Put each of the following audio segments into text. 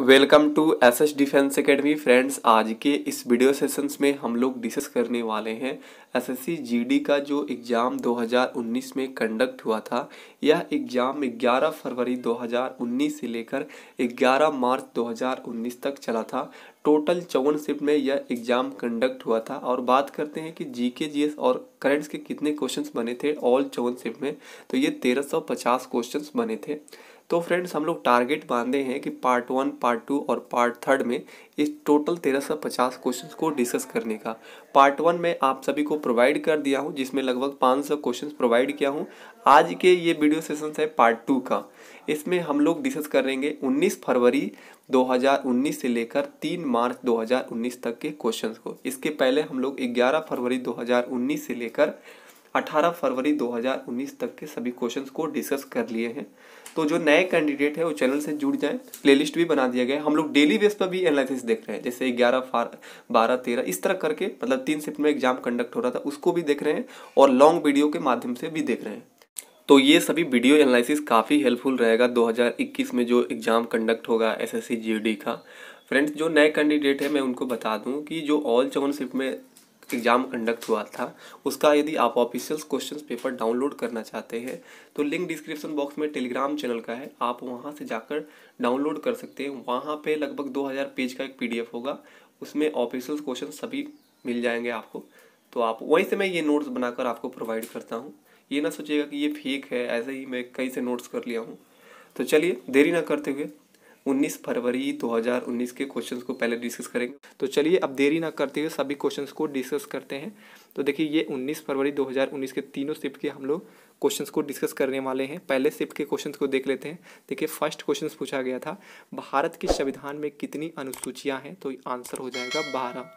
welcome to S S defence academy friends आज के इस वीडियो सेशंस में हम लोग डिस्कस करने वाले हैं S S C G D का जो एग्ज़ाम 2019 में कंडक्ट हुआ था यह एग्ज़ाम 11 फरवरी 2019 से लेकर 11 मार्च 2019 तक चला था टोटल चौवन शिफ्ट में यह एग्ज़ाम कंडक्ट हुआ था और बात करते हैं कि जीके जीएस और करेंट्स के कितने क्वेश्चंस बने थे ऑल चौवन शिफ्ट में तो ये 1350 क्वेश्चंस बने थे तो फ्रेंड्स हम लोग टारगेट बांधे हैं कि पार्ट वन पार्ट टू और पार्ट थर्ड में इस टोटल तेरह सौ पचास क्वेश्चन को डिस्कस करने का पार्ट वन में आप सभी को प्रोवाइड कर दिया हूँ जिसमें लगभग पाँच सौ क्वेश्चन प्रोवाइड किया हूँ आज के ये वीडियो सेशन है पार्ट टू का इसमें हम लोग डिस्कस करेंगे उन्नीस फरवरी 2019 से लेकर 3 मार्च 2019 तक के क्वेश्चंस को इसके पहले हम लोग 11 फरवरी 2019 से लेकर 18 फरवरी 2019 तक के सभी क्वेश्चंस को डिस्कस कर लिए हैं तो जो नए कैंडिडेट है वो चैनल से जुड़ जाए प्लेलिस्ट भी बना दिया गया है हम लोग डेली बेस पर भी एनालिसिस देख रहे हैं जैसे ग्यारह बारह तेरह इस तरह करके मतलब तीन शिफ्ट में एग्जाम कंडक्ट हो रहा था उसको भी देख रहे हैं और लॉन्ग वीडियो के माध्यम से भी देख रहे हैं तो ये सभी वीडियो एनालिसिस काफ़ी हेल्पफुल रहेगा 2021 में जो एग्ज़ाम कंडक्ट होगा एसएससी एस का फ्रेंड्स जो नए कैंडिडेट है मैं उनको बता दूं कि जो ऑल चौवन शिफ्ट में एग्ज़ाम कंडक्ट हुआ था उसका यदि आप ऑफिशियल क्वेश्चन पेपर डाउनलोड करना चाहते हैं तो लिंक डिस्क्रिप्शन बॉक्स में टेलीग्राम चैनल का है आप वहाँ से जाकर डाउनलोड कर सकते हैं वहाँ पे लगभग 2000 पेज का एक पीडीएफ होगा उसमें ऑफिशियल क्वेश्चन सभी मिल जाएंगे आपको तो आप वहीं से मैं ये नोट्स बनाकर आपको प्रोवाइड करता हूँ ये ना सोचिएगा कि ये फेक है ऐसे ही मैं कहीं से नोट्स कर लिया हूँ तो चलिए देरी ना करते हुए 19 फरवरी 2019 के क्वेश्चन को पहले डिस्कस करेंगे तो चलिए अब देरी ना करते हुए सभी क्वेश्चन को डिस्कस करते हैं तो देखिए ये 19 फरवरी 2019 के तीनों शिफ्ट के हम लोग क्वेश्चंस को डिस्कस करने वाले हैं पहले शिफ्ट के क्वेश्चंस को देख लेते हैं देखिए फर्स्ट क्वेश्चन पूछा गया था भारत के संविधान में कितनी अनुसूचियाँ हैं तो आंसर हो जाएगा बारह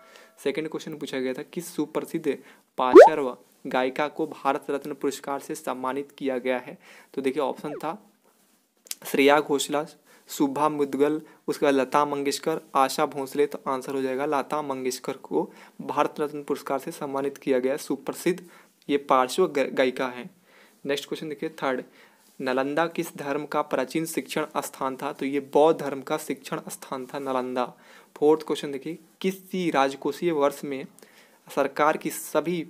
सेकेंड क्वेश्चन पूछा गया था किस सुप्रसिद्ध पाचर्व गायिका को भारत रत्न पुरस्कार से सम्मानित किया गया है तो देखिए ऑप्शन था श्रेया घोषला सुभा मुदगल उसके बाद लता मंगेशकर आशा भोंसले तो आंसर हो जाएगा लता मंगेशकर को भारत रत्न पुरस्कार से सम्मानित किया गया सुप्रसिद्ध ये पार्श्व गायिका है नेक्स्ट क्वेश्चन देखिए थर्ड नालंदा किस धर्म का प्राचीन शिक्षण स्थान था तो ये बौद्ध धर्म का शिक्षण स्थान था नालंदा फोर्थ क्वेश्चन देखिए किसी राजकोषीय वर्ष में सरकार की सभी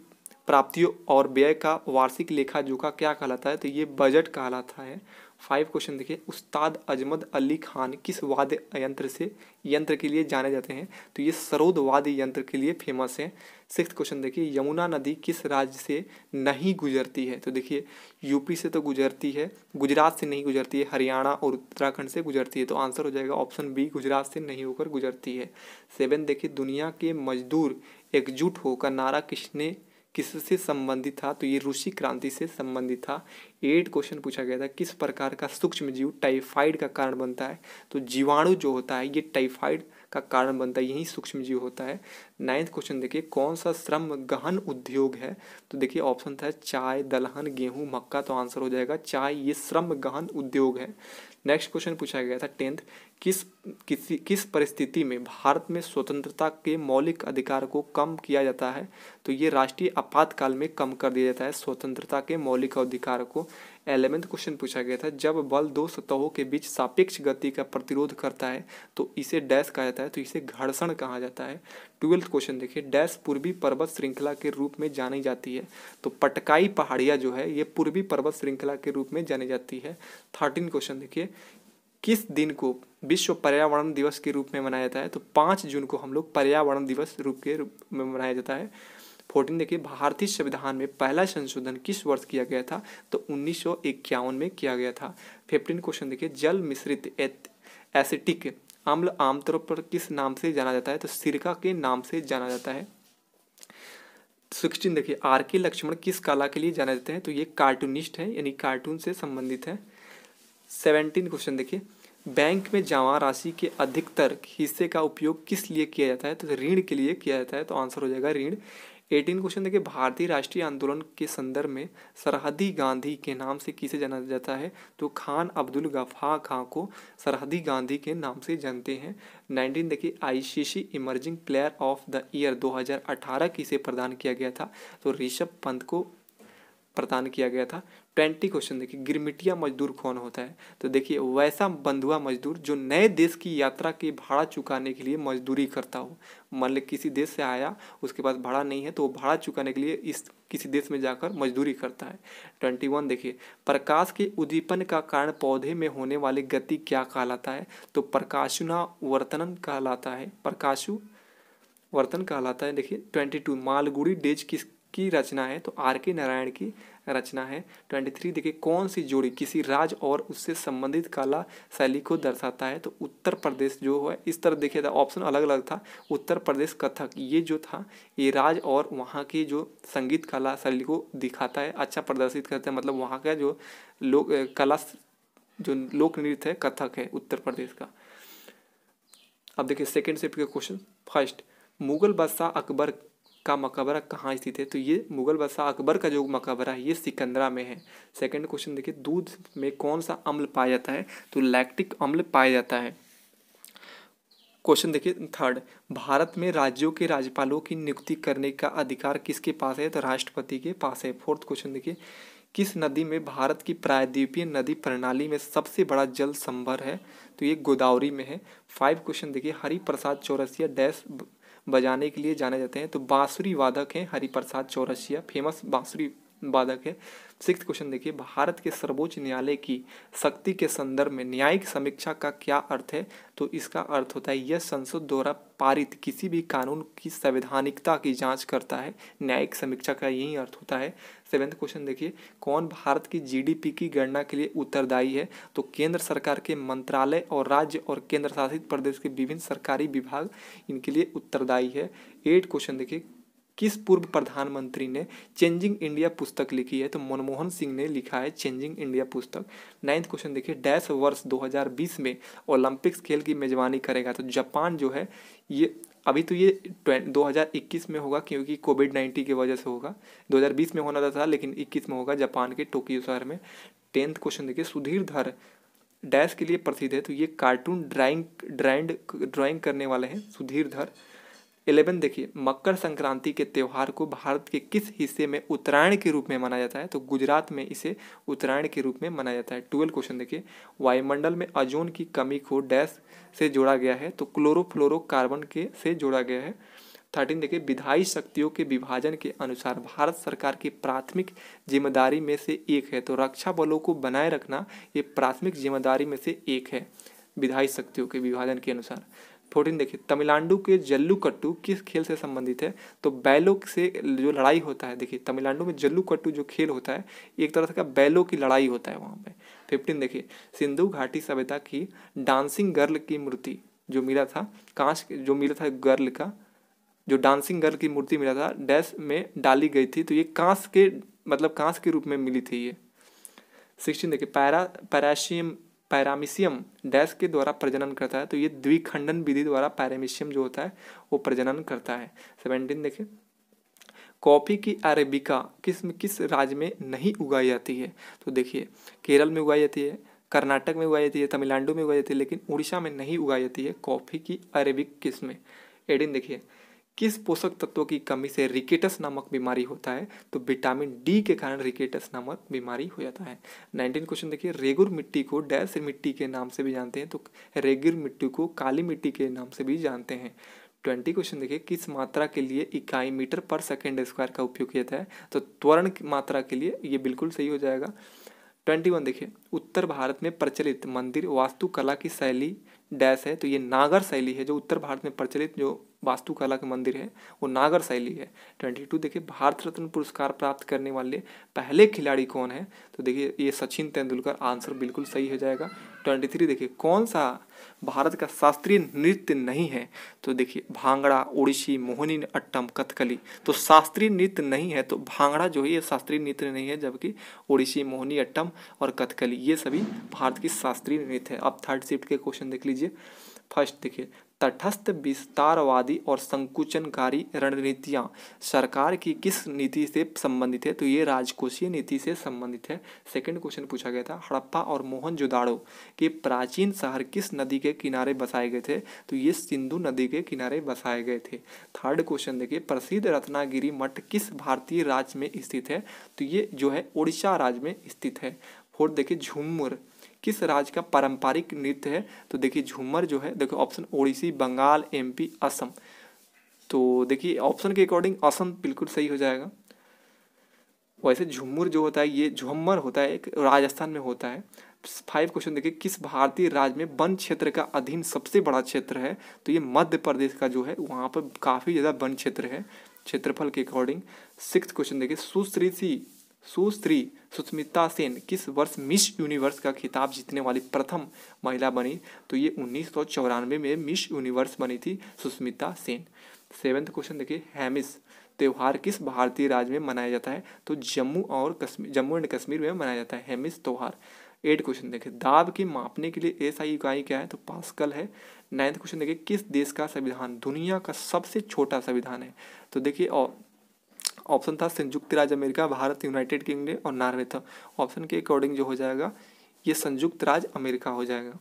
प्राप्तियों और व्यय का वार्षिक लेखा जोखा क्या कहलाता है तो ये बजट कहलाता है फाइव क्वेश्चन देखिए उस्ताद अजमद अली खान किस वाद्य यंत्र से यंत्र के लिए जाने जाते हैं तो ये सरोद वाद्य यंत्र के लिए फेमस है सिक्स क्वेश्चन देखिए यमुना नदी किस राज्य से नहीं गुजरती है तो देखिए यूपी से तो गुजरती है गुजरात से नहीं गुजरती है हरियाणा और उत्तराखंड से गुजरती है तो आंसर हो जाएगा ऑप्शन बी गुजरात से नहीं होकर गुजरती है सेवन देखिए दुनिया के मजदूर एकजुट होकर नारा किसने किससे संबंधित था तो ये रूसी क्रांति से संबंधित था एट क्वेश्चन पूछा गया था किस प्रकार का सूक्ष्म जीव टाइफाइड का कारण बनता है तो जीवाणु जो होता है ये टाइफाइड का कारण बनता है यही सूक्ष्म जीव होता है नाइन्थ क्वेश्चन देखिए कौन सा श्रम गहन उद्योग है तो देखिए ऑप्शन था चाय दलहन गेहूं मक्का तो आंसर हो जाएगा चाय ये श्रम गहन उद्योग है नेक्स्ट क्वेश्चन पूछा गया था टेंथ किस किसी किस परिस्थिति में भारत में स्वतंत्रता के मौलिक अधिकार को कम किया जाता है तो ये राष्ट्रीय आपातकाल में कम कर दिया जाता है स्वतंत्रता के मौलिक अधिकार को एलेवेंथ क्वेश्चन पूछा गया था जब बल दो सतहों के बीच सापेक्ष गति का प्रतिरोध करता है तो इसे डैश कहा जाता है तो इसे घर्षण कहा जाता है ट्वेल्थ क्वेश्चन देखिए डैश पूर्वी पर्वत श्रृंखला के रूप में जानी जाती है तो पटकाई पहाड़िया जो है ये पूर्वी पर्वत श्रृंखला के रूप में जानी जाती है थर्टीन क्वेश्चन देखिए किस दिन को विश्व पर्यावरण दिवस के रूप में मनाया जाता है तो पाँच जून को हम लोग पर्यावरण दिवस रूप के रूप में मनाया जाता है फोर्टीन देखिए भारतीय संविधान में पहला संशोधन किस वर्ष किया गया था तो उन्नीस में किया गया था फिफ्टीन क्वेश्चन देखिए जल मिश्रित एसिटिक अम्ल आमतौर पर किस नाम से जाना जाता है तो सिरका के नाम से जाना जाता है सिक्सटीन देखिए आर के लक्ष्मण किस कला के लिए जाना जाते हैं तो ये कार्टूनिस्ट हैं यानी कार्टून से संबंधित हैं सेवेंटीन क्वेश्चन देखिए बैंक में जमा राशि के अधिकतर हिस्से का उपयोग किस लिए किया जाता है तो ऋण के लिए किया जाता है तो आंसर हो जाएगा ऋण एटीन क्वेश्चन देखिए भारतीय राष्ट्रीय आंदोलन के संदर्भ में सरहदी गांधी के नाम से किसे जाना जाता है तो खान अब्दुल गफा खां को सरहदी गांधी के नाम से जानते हैं नाइनटीन देखिए ICC emerging player of the year 2018 किसे प्रदान किया गया था तो ऋषभ पंत को प्रदान किया गया था ट्वेंटी क्वेश्चन देखिए गिरमिटिया मजदूर कौन होता है तो देखिए वैसा बंधुआ मजदूर जो नए देश की यात्रा के भाड़ा चुकाने के लिए मजदूरी करता हो मान ली किसी देश से आया उसके पास भाड़ा नहीं है तो वो भाड़ा चुकाने के लिए इस किसी देश में जाकर मजदूरी करता है ट्वेंटी वन देखिए प्रकाश के उद्दीपन का कारण पौधे में होने वाली गति क्या कहलाता है तो प्रकाशुना वर्तन कहलाता है प्रकाशु वर्तन कहलाता है देखिए ट्वेंटी टू मालगुड़ी डेज किसकी रचना है तो आर के नारायण की रचना है ट्वेंटी थ्री देखिए कौन सी जोड़ी किसी राज और उससे संबंधित कला शैली को दर्शाता है तो उत्तर प्रदेश जो है इस तरह देखिए था ऑप्शन अलग अलग था उत्तर प्रदेश कथक ये जो था ये राज और वहाँ की जो संगीत कला शैली को दिखाता है अच्छा प्रदर्शित करता है मतलब वहाँ का जो लोक कला जो लोक नृत्य है कथक है उत्तर प्रदेश का अब देखिए सेकेंड शिफ्ट के क्वेश्चन फर्स्ट मुगल बादशाह अकबर का मकबरा कहाँ स्थित है तो ये मुगल बादशाह अकबर का जो मकबरा है ये सिकंदरा में है सेकंड क्वेश्चन देखिए दूध में कौन सा अम्ल पाया जाता है तो लैक्टिक अम्ल पाया जाता है क्वेश्चन देखिए थर्ड भारत में राज्यों के राज्यपालों की नियुक्ति करने का अधिकार किसके पास है तो राष्ट्रपति के पास है फोर्थ क्वेश्चन देखिए किस नदी में भारत की प्रायद्वीपीय नदी प्रणाली में सबसे बड़ा जल संभर है तो ये गोदावरी में है फाइव क्वेश्चन देखिए हरिप्रसाद चौरसिया डैश बजाने के लिए जाने जाते हैं तो बांसुरी वादक हैं हरिप्रसाद चौरसिया फेमस बांसुरी बाधक है सिक्स क्वेश्चन देखिए भारत के सर्वोच्च न्यायालय की शक्ति के संदर्भ में न्यायिक समीक्षा का क्या अर्थ है तो इसका अर्थ होता है यह संसद द्वारा पारित किसी भी कानून की संवैधानिकता की जांच करता है न्यायिक समीक्षा का यही अर्थ होता है सेवेंथ क्वेश्चन देखिए कौन भारत की जीडीपी की गणना के लिए उत्तरदायी है तो केंद्र सरकार के मंत्रालय और राज्य और केंद्र शासित प्रदेश के विभिन्न सरकारी विभाग इनके लिए उत्तरदायी है एट क्वेश्चन देखिए किस पूर्व प्रधानमंत्री ने चेंजिंग इंडिया पुस्तक लिखी है तो मनमोहन सिंह ने लिखा है चेंजिंग इंडिया पुस्तक नाइन्थ क्वेश्चन देखिए डैश वर्ष 2020 में ओलंपिक्स खेल की मेजबानी करेगा तो जापान जो है ये अभी तो ये 2021 में होगा क्योंकि कोविड नाइन्टीन की वजह से होगा 2020 में होना था लेकिन 21 में होगा जापान के टोक्यो शहर में टेंथ क्वेश्चन देखिए सुधीर धर डैश के लिए प्रसिद्ध है तो ये कार्टून ड्राइंग ड्राइंड ड्राइंग करने वाले हैं सुधीर धर इलेवन देखिए मकर संक्रांति के त्यौहार को भारत के किस हिस्से में उत्तरायण के रूप में मनाया जाता है तो गुजरात में इसे उत्तरायण के रूप में मनाया जाता है ट्वेल्व क्वेश्चन देखिए वायुमंडल में अजोन की कमी को डैश से जोड़ा गया है तो कार्बन के से जोड़ा गया है थर्टीन देखिए विधायी शक्तियों के विभाजन के अनुसार भारत सरकार की प्राथमिक जिम्मेदारी में से एक है तो रक्षा बलों को बनाए रखना ये प्राथमिक जिम्मेदारी में से एक है विधायी शक्तियों के विभाजन के अनुसार फोर्टीन देखिए तमिलनाडु के जल्लूकट्टू किस खेल से संबंधित है तो बैलों से जो लड़ाई होता है देखिए तमिलनाडु में जल्लूकट्टू जो खेल होता है एक तरह का बैलों की लड़ाई होता है वहाँ पे फिफ्टीन देखिए सिंधु घाटी सभ्यता की डांसिंग गर्ल की मूर्ति जो मिला था कांच जो मिला था गर्ल का जो डांसिंग गर्ल की मूर्ति मिला था डैश में डाली गई थी तो ये कांस के मतलब कांस के रूप में मिली थी ये सिक्सटीन देखिए पैरा पैराशियम पैरामिशियम डैश के द्वारा प्रजनन करता है तो ये द्विखंडन विधि द्वारा पैरामिशियम जो होता है वो प्रजनन करता है सेवेंटीन देखिए कॉफ़ी की अरेबिका किस किस राज्य में नहीं उगाई जाती है तो देखिए केरल में उगाई जाती है कर्नाटक में उगाई जाती है तमिलनाडु में उगाई जाती है लेकिन उड़ीसा में नहीं उगाई जाती है कॉफ़ी की अरेबिक किस्में एडिन देखिए किस पोषक तत्वों की कमी से रिकेटस नामक बीमारी होता है तो विटामिन डी के कारण रिकेटस नामक बीमारी हो जाता है नाइनटीन क्वेश्चन देखिए रेगुर मिट्टी को डैस मिट्टी के नाम से भी जानते हैं तो रेगुर मिट्टी को काली मिट्टी के नाम से भी जानते हैं ट्वेंटी क्वेश्चन देखिए किस मात्रा के लिए इकाई मीटर पर सेकेंड स्क्वायर का उपयोग किया जाता है तो त्वरण मात्रा के लिए ये बिल्कुल सही हो जाएगा ट्वेंटी वन देखिए उत्तर भारत में प्रचलित मंदिर वास्तुकला की शैली डैश है तो ये नागर शैली है जो उत्तर भारत में प्रचलित जो वास्तुकला का मंदिर है वो नागर शैली है ट्वेंटी टू देखिए भारत रत्न पुरस्कार प्राप्त करने वाले पहले खिलाड़ी कौन है तो देखिए ये सचिन तेंदुलकर आंसर बिल्कुल सही हो जाएगा ट्वेंटी थ्री देखिए कौन सा भारत का शास्त्रीय नृत्य नहीं है तो देखिए भांगड़ा उड़ीसी मोहनी अट्टम कथकली तो शास्त्रीय नृत्य नहीं है तो भांगड़ा जो है ये शास्त्रीय नृत्य नहीं है जबकि उड़ीसी मोहनी अट्टम और कथकली ये सभी भारत की शास्त्रीय नृत्य है अब थर्ड शिफ्ट के क्वेश्चन देख लीजिए फर्स्ट देखिए तटस्थ विस्तारवादी और संकुचनकारी रणनीतियाँ सरकार की किस नीति से संबंधित है तो ये राजकोषीय नीति से संबंधित है सेकंड क्वेश्चन पूछा गया था हड़प्पा और मोहन जोदाड़ो के प्राचीन शहर किस नदी के किनारे बसाए गए थे तो ये सिंधु नदी के किनारे बसाए गए थे थर्ड क्वेश्चन देखिए प्रसिद्ध रत्नागिरी मठ किस भारतीय राज्य में स्थित है तो ये जो है उड़ीसा राज्य में स्थित है फोर्थ देखिए झुमुर किस राज्य का पारंपरिक नृत्य है तो देखिए झूमर जो है देखो ऑप्शन ओडिशी बंगाल एमपी असम तो देखिए ऑप्शन के अकॉर्डिंग असम बिल्कुल सही हो जाएगा वैसे झूमर जो होता है ये झूमर होता है एक राजस्थान में होता है फाइव क्वेश्चन देखिए किस भारतीय राज्य में वन क्षेत्र का अधीन सबसे बड़ा क्षेत्र है तो ये मध्य प्रदेश का जो है वहाँ पर काफ़ी ज़्यादा वन क्षेत्र है क्षेत्रफल के अकॉर्डिंग सिक्स क्वेश्चन देखिए सी सुश्री सुष्मिता सेन किस वर्ष मिस यूनिवर्स का खिताब जीतने वाली प्रथम महिला बनी तो ये उन्नीस सौ चौरानवे में मिस यूनिवर्स बनी थी सुष्मिता सेन सेवेंथ क्वेश्चन देखिए हैमिस त्यौहार किस भारतीय राज्य में मनाया जाता है तो जम्मू और कश्मीर जम्मू एंड कश्मीर में मनाया जाता है हेमिस त्यौहार एट क्वेश्चन देखिए दाब के मापने के लिए एसआई इकाई क्या है तो पास्कल है नाइन्थ क्वेश्चन देखिए किस देश का संविधान दुनिया का सबसे छोटा संविधान है तो देखिए और ऑप्शन था संयुक्त राज्य अमेरिका भारत यूनाइटेड किंगडम और नॉर्वे था ऑप्शन के अकॉर्डिंग जो हो जाएगा ये संयुक्त राज्य अमेरिका हो जाएगा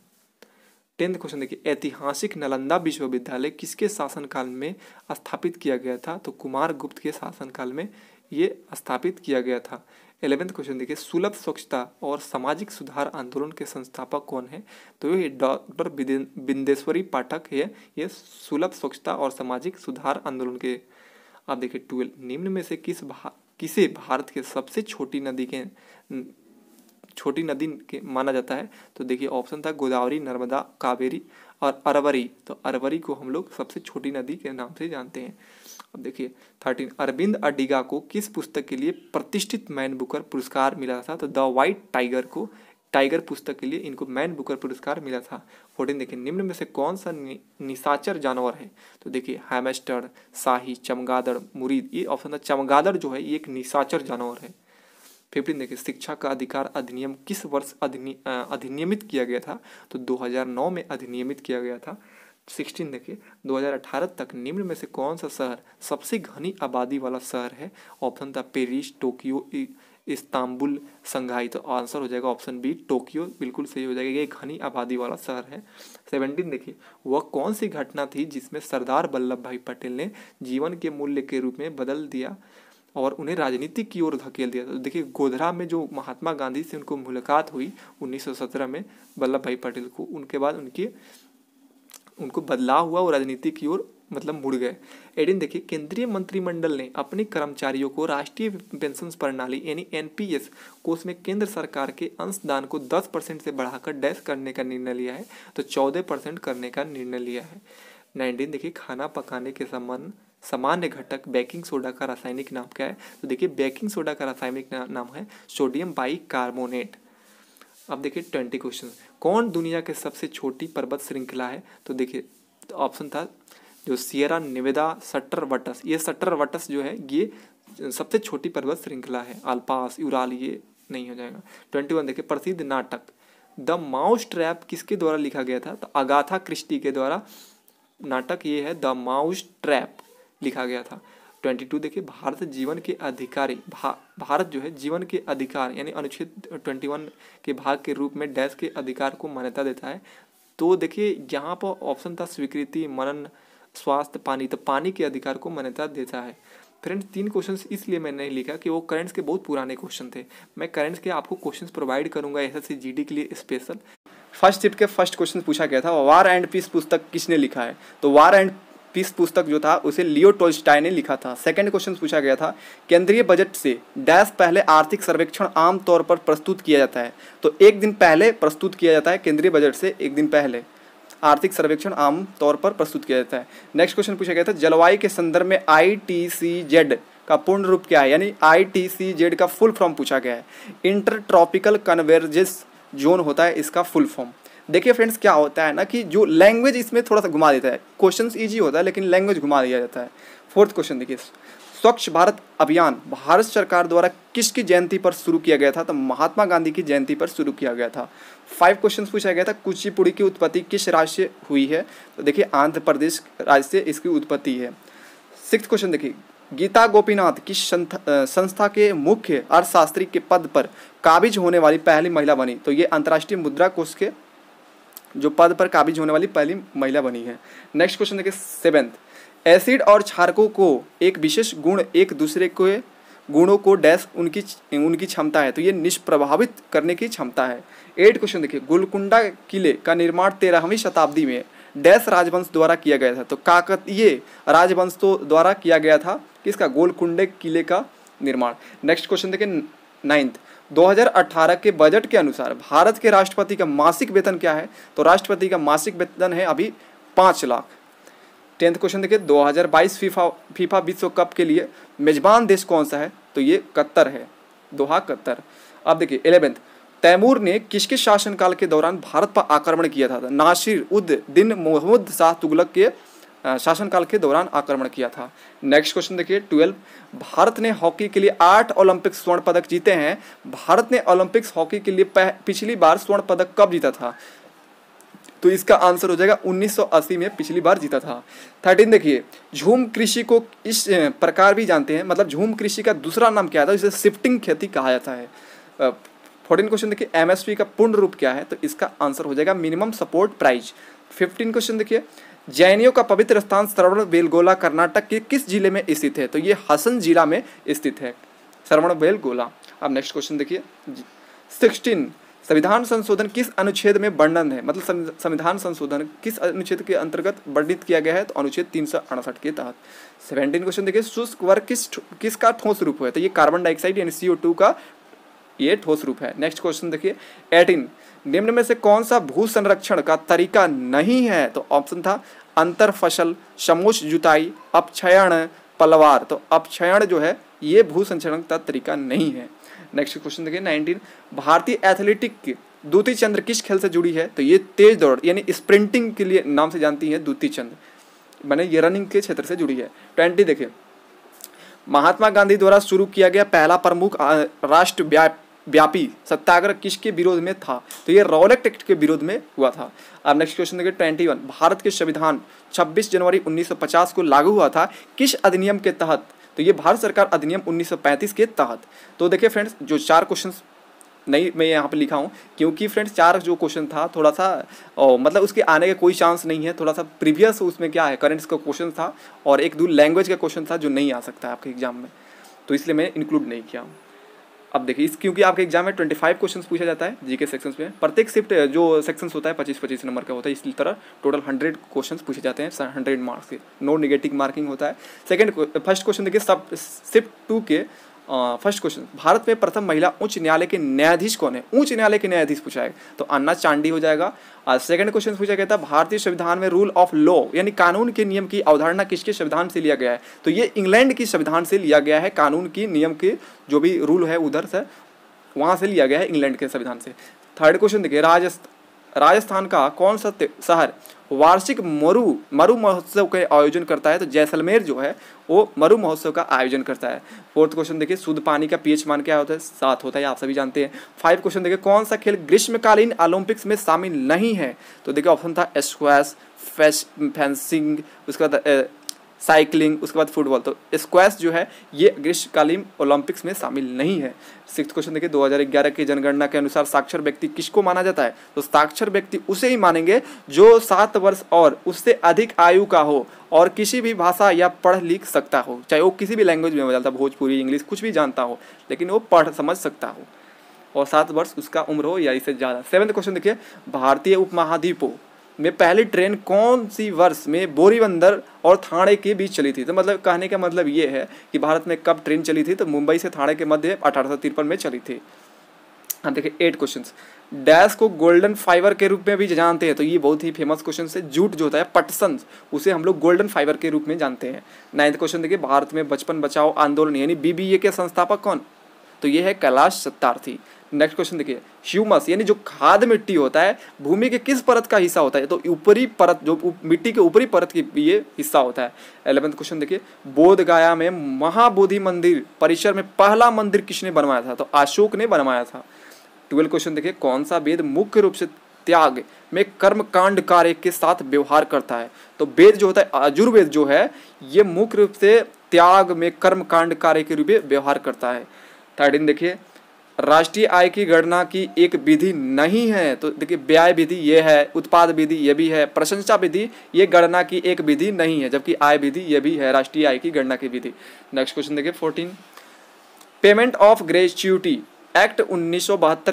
टेंथ क्वेश्चन देखिए ऐतिहासिक नालंदा विश्वविद्यालय किसके शासनकाल में स्थापित किया गया था तो कुमार गुप्त के शासनकाल में ये स्थापित किया गया था एलेवेंथ क्वेश्चन देखिए सुलभ स्वच्छता और सामाजिक सुधार आंदोलन के संस्थापक कौन है तो ये डॉक्टर बिंदेश्वरी पाठक है ये सुलभ स्वच्छता और सामाजिक सुधार आंदोलन के आप देखिए ट्वेल्व निम्न में से किस भा, किसे भारत के सबसे छोटी नदी के छोटी नदी के माना जाता है तो देखिए ऑप्शन था गोदावरी नर्मदा कावेरी और अरवरी तो अरवरी को हम लोग सबसे छोटी नदी के नाम से जानते हैं अब देखिए थर्टीन अरविंद अडिगा को किस पुस्तक के लिए प्रतिष्ठित मैन बुकर पुरस्कार मिला था तो द वाइट टाइगर को टाइगर पुस्तक के लिए इनको मैन बुकर पुरस्कार मिला था फोर्टीन देखिए निम्न में से कौन सा नि, निशाचर जानवर है तो देखिए हैमेस्टर शाही चमगादड़ मुरीद ये ऑप्शन था चमगादड़ जो है ये एक निशाचर जानवर है फिफ्टीन देखिए शिक्षा का अधिकार अधिनियम किस वर्ष अधिनि, अधिनियमित किया गया था तो दो में अधिनियमित किया गया था सिक्सटीन देखिए 2018 तक निम्न में से कौन सा शहर सबसे घनी आबादी वाला शहर है ऑप्शन था पेरिस टोक्यो इस्तांबुल संघाई तो आंसर हो जाएगा ऑप्शन बी टोक्यो बिल्कुल सही हो जाएगा ये घनी आबादी वाला शहर है सेवनटीन देखिए वह कौन सी घटना थी जिसमें सरदार वल्लभ भाई पटेल ने जीवन के मूल्य के रूप में बदल दिया और उन्हें राजनीति की ओर धकेल दिया तो देखिए गोधरा में जो महात्मा गांधी से उनको मुलाकात हुई 1917 में वल्लभ भाई पटेल को उनके बाद उनकी उनको बदलाव हुआ और राजनीति की ओर मतलब मुड़ गए एडिन देखिए केंद्रीय मंत्रिमंडल ने अपने कर्मचारियों को राष्ट्रीय पेंशन प्रणाली यानी एनपीएस कोष में केंद्र सरकार के अंशदान को 10 परसेंट से बढ़ाकर डैश करने का निर्णय लिया है तो 14 परसेंट करने का निर्णय लिया है नाइनटीन देखिए खाना पकाने के संबंध सामान्य घटक बेकिंग सोडा का रासायनिक नाम क्या है तो देखिए बेकिंग सोडा का रासायनिक नाम है सोडियम बाई कार्बोनेट अब देखिए ट्वेंटी क्वेश्चन कौन दुनिया के सबसे छोटी पर्वत श्रृंखला है तो देखिए तो ऑप्शन था जो सियरा निवेदा सट्टर वटस ये सट्टर वटस जो है ये सबसे छोटी पर्वत श्रृंखला है आलपास यूराल ये नहीं हो जाएगा ट्वेंटी वन देखिए प्रसिद्ध नाटक द माउस ट्रैप किसके द्वारा लिखा गया था तो अगाथा क्रिस्टी के द्वारा नाटक ये है द माउस ट्रैप लिखा गया था ट्वेंटी टू देखिए भारत जीवन के अधिकारी भा, भारत जो है जीवन के अधिकार यानी अनुच्छेद ट्वेंटी वन के भाग के रूप में डैश के अधिकार को मान्यता देता है तो देखिए यहाँ पर ऑप्शन था स्वीकृति मनन स्वास्थ्य पानी तो पानी के अधिकार को मान्यता देता है फ्रेंड्स तीन क्वेश्चंस इसलिए मैंने नहीं लिखा कि वो करंट्स के बहुत पुराने क्वेश्चन थे मैं करंट्स के आपको क्वेश्चंस प्रोवाइड करूंगा एस एस के लिए स्पेशल फर्स्ट टिप के फर्स्ट क्वेश्चन पूछा गया था वार एंड पीस पुस्तक किसने लिखा है तो वार एंड पीस पुस्तक जो था उसे लियो टोल्स्टाय ने लिखा था सेकंड क्वेश्चन पूछा गया था केंद्रीय बजट से डैश पहले आर्थिक सर्वेक्षण आमतौर पर प्रस्तुत किया जाता है तो एक दिन पहले प्रस्तुत किया जाता है केंद्रीय बजट से एक दिन पहले आर्थिक सर्वेक्षण आमतौर पर प्रस्तुत किया जाता है नेक्स्ट क्वेश्चन पूछा गया था जलवायु के संदर्भ में आई टी सी जेड का पूर्ण रूप क्या है यानी आई टी सी जेड का फुल फॉर्म पूछा गया है इंटर ट्रॉपिकल जोन होता है इसका फुल फॉर्म देखिए फ्रेंड्स क्या होता है ना कि जो लैंग्वेज इसमें थोड़ा सा घुमा देता है क्वेश्चन ईजी होता है लेकिन लैंग्वेज घुमा दिया जाता है फोर्थ क्वेश्चन देखिए स्वच्छ भारत अभियान भारत सरकार द्वारा किसकी जयंती पर शुरू किया गया था तो महात्मा गांधी की जयंती पर शुरू किया गया था फाइव क्वेश्चन पूछा गया था कुचिपुड़ी की उत्पत्ति किस राज्य से हुई है तो देखिए आंध्र प्रदेश राज्य से इसकी उत्पत्ति है सिक्स क्वेश्चन देखिए गीता गोपीनाथ किस संस्था के मुख्य अर्थशास्त्री के पद पर काबिज होने वाली पहली महिला बनी तो ये अंतर्राष्ट्रीय मुद्रा कोष के जो पद पर काबिज होने वाली पहली महिला बनी है नेक्स्ट क्वेश्चन देखिए सेवेंथ एसिड और क्षारकों को एक विशेष गुण एक दूसरे के गुणों को डैश उनकी उनकी क्षमता है तो ये निष्प्रभावित करने की क्षमता है एट क्वेश्चन देखिए गोलकुंडा किले का निर्माण तेरहवीं शताब्दी में डैश राजवंश द्वारा किया गया था तो काकतीय राजवंश तो द्वारा किया गया था किसका गोलकुंडे किले का निर्माण नेक्स्ट क्वेश्चन देखिए नाइन्थ 2018 के बजट के अनुसार भारत के राष्ट्रपति का मासिक वेतन क्या है तो राष्ट्रपति का मासिक वेतन है अभी पाँच लाख टेंथ क्वेश्चन देखिए 2022 फीफा फीफा विश्व कप के लिए मेजबान देश कौन सा है तो ये कत्तर है दोहा कत्तर अब देखिए एलेवेंथ तैमूर ने किस शासनकाल के दौरान भारत पर आक्रमण किया था नासिर उद दिन मोहम्मद शाह तुगलक के शासनकाल के दौरान आक्रमण किया था नेक्स्ट क्वेश्चन देखिए ट्वेल्व भारत ने हॉकी के लिए आठ ओलंपिक स्वर्ण पदक जीते हैं भारत ने ओलंपिक्स हॉकी के लिए पिछली बार स्वर्ण पदक कब जीता था तो इसका आंसर हो जाएगा 1980 में पिछली बार जीता था थर्टीन देखिए झूम कृषि को इस प्रकार भी जानते हैं मतलब झूम कृषि का दूसरा नाम क्या था जिसे शिफ्टिंग खेती कहा जाता है फोर्टीन क्वेश्चन देखिए एमएसपी का पूर्ण रूप क्या है तो इसका आंसर हो जाएगा minimum support price fifteen question देखिए जैनियों का पवित्र स्थान श्रवण बेलगोला कर्नाटक के किस जिले में स्थित है तो ये हसन जिला में स्थित है श्रवण बेलगोला अब नेक्स्ट क्वेश्चन देखिए सिक्सटीन संविधान संशोधन किस अनुच्छेद में वर्णन है मतलब संविधान संशोधन किस अनुच्छेद के अंतर्गत वर्णित किया गया है तो अनुच्छेद तीन सौ अड़सठ के तहत सेवेंटीन क्वेश्चन देखिए शुष्क वर्ग किस किसका ठोस रूप है तो ये कार्बन डाइऑक्साइड यानी सी का ये ठोस रूप है नेक्स्ट क्वेश्चन देखिए एटीन निम्न में से कौन सा भू संरक्षण का तरीका नहीं है तो ऑप्शन था अंतर फसल समोच जुताई अपक्षयण पलवार तो अपक्षयण जो है ये भू संरक्षण का तरीका नहीं है नेक्स्ट क्वेश्चन देखिए नाइनटीन भारतीय एथलेटिक दूती चंद्र किस खेल से जुड़ी है तो ये तेज दौड़ यानी स्प्रिंटिंग के लिए नाम से जानती है दूती चंद्र मैंने ये रनिंग के क्षेत्र से जुड़ी है ट्वेंटी देखिए महात्मा गांधी द्वारा शुरू किया गया पहला प्रमुख राष्ट्रव्याप व्यापी सत्याग्रह किसके विरोध में था तो ये रॉलेक्ट एक्ट के विरोध में हुआ था अब नेक्स्ट क्वेश्चन देखिए ट्वेंटी वन भारत के संविधान 26 जनवरी 1950 को लागू हुआ था किस अधिनियम के तहत तो ये भारत सरकार अधिनियम 1935 के तहत तो देखिए फ्रेंड्स जो चार क्वेश्चन नहीं मैं यहाँ पर लिखा हूँ क्योंकि फ्रेंड्स चार जो क्वेश्चन था थोड़ा सा ओ, मतलब उसके आने का कोई चांस नहीं है थोड़ा सा प्रीवियस उसमें क्या है करेंट्स का क्वेश्चन था और एक दो लैंग्वेज का क्वेश्चन था जो नहीं आ सकता है आपके एग्जाम में तो इसलिए मैं इंक्लूड नहीं किया हूँ अब देखिए इस क्योंकि आपके एग्जाम में ट्वेंटी फाइव क्वेश्चन पूछा जाता है जीके सेक्शंस में प्रत्येक शिफ्ट जो सेक्शंस होता है पच्चीस पच्चीस नंबर का होता है इसी तरह टोटल हंड्रेड क्वेश्चन पूछे जाते हैं हंड्रेड मार्क्स के नो निगेटिव मार्किंग होता है सेकेंड फर्स्ट क्वेश्चन देखिए सब शिफ्ट टू के फर्स्ट क्वेश्चन भारत में प्रथम महिला उच्च न्यायालय के न्यायाधीश कौन है उच्च न्यायालय के न्यायाधीश पूछा है तो अन्ना चांडी हो जाएगा सेकंड क्वेश्चन पूछा गया था भारतीय संविधान में रूल ऑफ लॉ यानी कानून के नियम की अवधारणा किसके संविधान से लिया गया है तो ये इंग्लैंड की संविधान से लिया गया है कानून की नियम के जो भी रूल है उधर से वहाँ से लिया गया है इंग्लैंड के संविधान से थर्ड क्वेश्चन देखिए राजस्थान राजस्थान का कौन सा शहर वार्षिक मरु मरु महोत्सव का आयोजन करता है तो जैसलमेर जो है वो मरु महोत्सव का आयोजन करता है फोर्थ क्वेश्चन देखिए शुद्ध पानी का पीएच मान क्या होता है सात होता है आप सभी जानते हैं फाइव क्वेश्चन देखिए कौन सा खेल ग्रीष्मकालीन ओलंपिक्स में शामिल नहीं है तो देखिए ऑप्शन था स्क्वास फैंसिंग उसके बाद साइकिलिंग उसके बाद फुटबॉल तो स्क्वैश जो है ये ग्रीष्मकालीन ओलंपिक्स में शामिल नहीं है सिक्स क्वेश्चन देखिए 2011 की जनगणना के अनुसार साक्षर व्यक्ति किसको माना जाता है तो साक्षर व्यक्ति उसे ही मानेंगे जो सात वर्ष और उससे अधिक आयु का हो और किसी भी भाषा या पढ़ लिख सकता हो चाहे वो किसी भी लैंग्वेज में जाता भोजपुरी इंग्लिश कुछ भी जानता हो लेकिन वो पढ़ समझ सकता हो और सात वर्ष उसका उम्र हो या इससे ज़्यादा सेवन्थ क्वेश्चन देखिए भारतीय उपमहाद्वीपों में पहली ट्रेन कौन सी वर्ष में बोरीबंदर और थाने के बीच चली थी तो मतलब कहने का मतलब ये है कि भारत में कब ट्रेन चली थी तो मुंबई से थाने के मध्य अठारह में चली थी हाँ देखिए एट क्वेश्चन डैश को गोल्डन फाइबर के रूप में भी जानते हैं तो ये बहुत ही फेमस क्वेश्चन है जूट जो होता है पटसन उसे हम लोग गोल्डन फाइबर के रूप में जानते हैं नाइन्थ क्वेश्चन देखिए भारत में बचपन बचाओ आंदोलन यानी बीबीए के संस्थापक कौन तो ये है कैलाश सत्तार्थी नेक्स्ट क्वेश्चन देखिए ह्यूमस यानी जो खाद मिट्टी होता है भूमि के किस परत का हिस्सा होता है तो ऊपरी परत जो मिट्टी के ऊपरी परत की ये हिस्सा होता है एलेवेंथ क्वेश्चन देखिए बोधगया में महाबोधि मंदिर परिसर में पहला मंदिर किसने बनवाया था तो अशोक ने बनवाया था ट्वेल्थ क्वेश्चन देखिए कौन सा वेद मुख्य रूप से त्याग में कर्म कांड कार्य के साथ व्यवहार करता है तो वेद जो होता है आयुर्वेद जो है ये मुख्य रूप से त्याग में कर्म कांड कार्य के रूप में व्यवहार करता है थर्ड इन देखिए राष्ट्रीय आय की गणना की एक विधि नहीं है तो देखिए व्यय विधि ये है उत्पाद विधि ये भी है प्रशंसा विधि ये गणना की एक विधि नहीं है जबकि आय विधि ये भी है राष्ट्रीय आय की गणना की विधि नेक्स्ट क्वेश्चन देखिए fourteen payment of gratuity act उन्नीस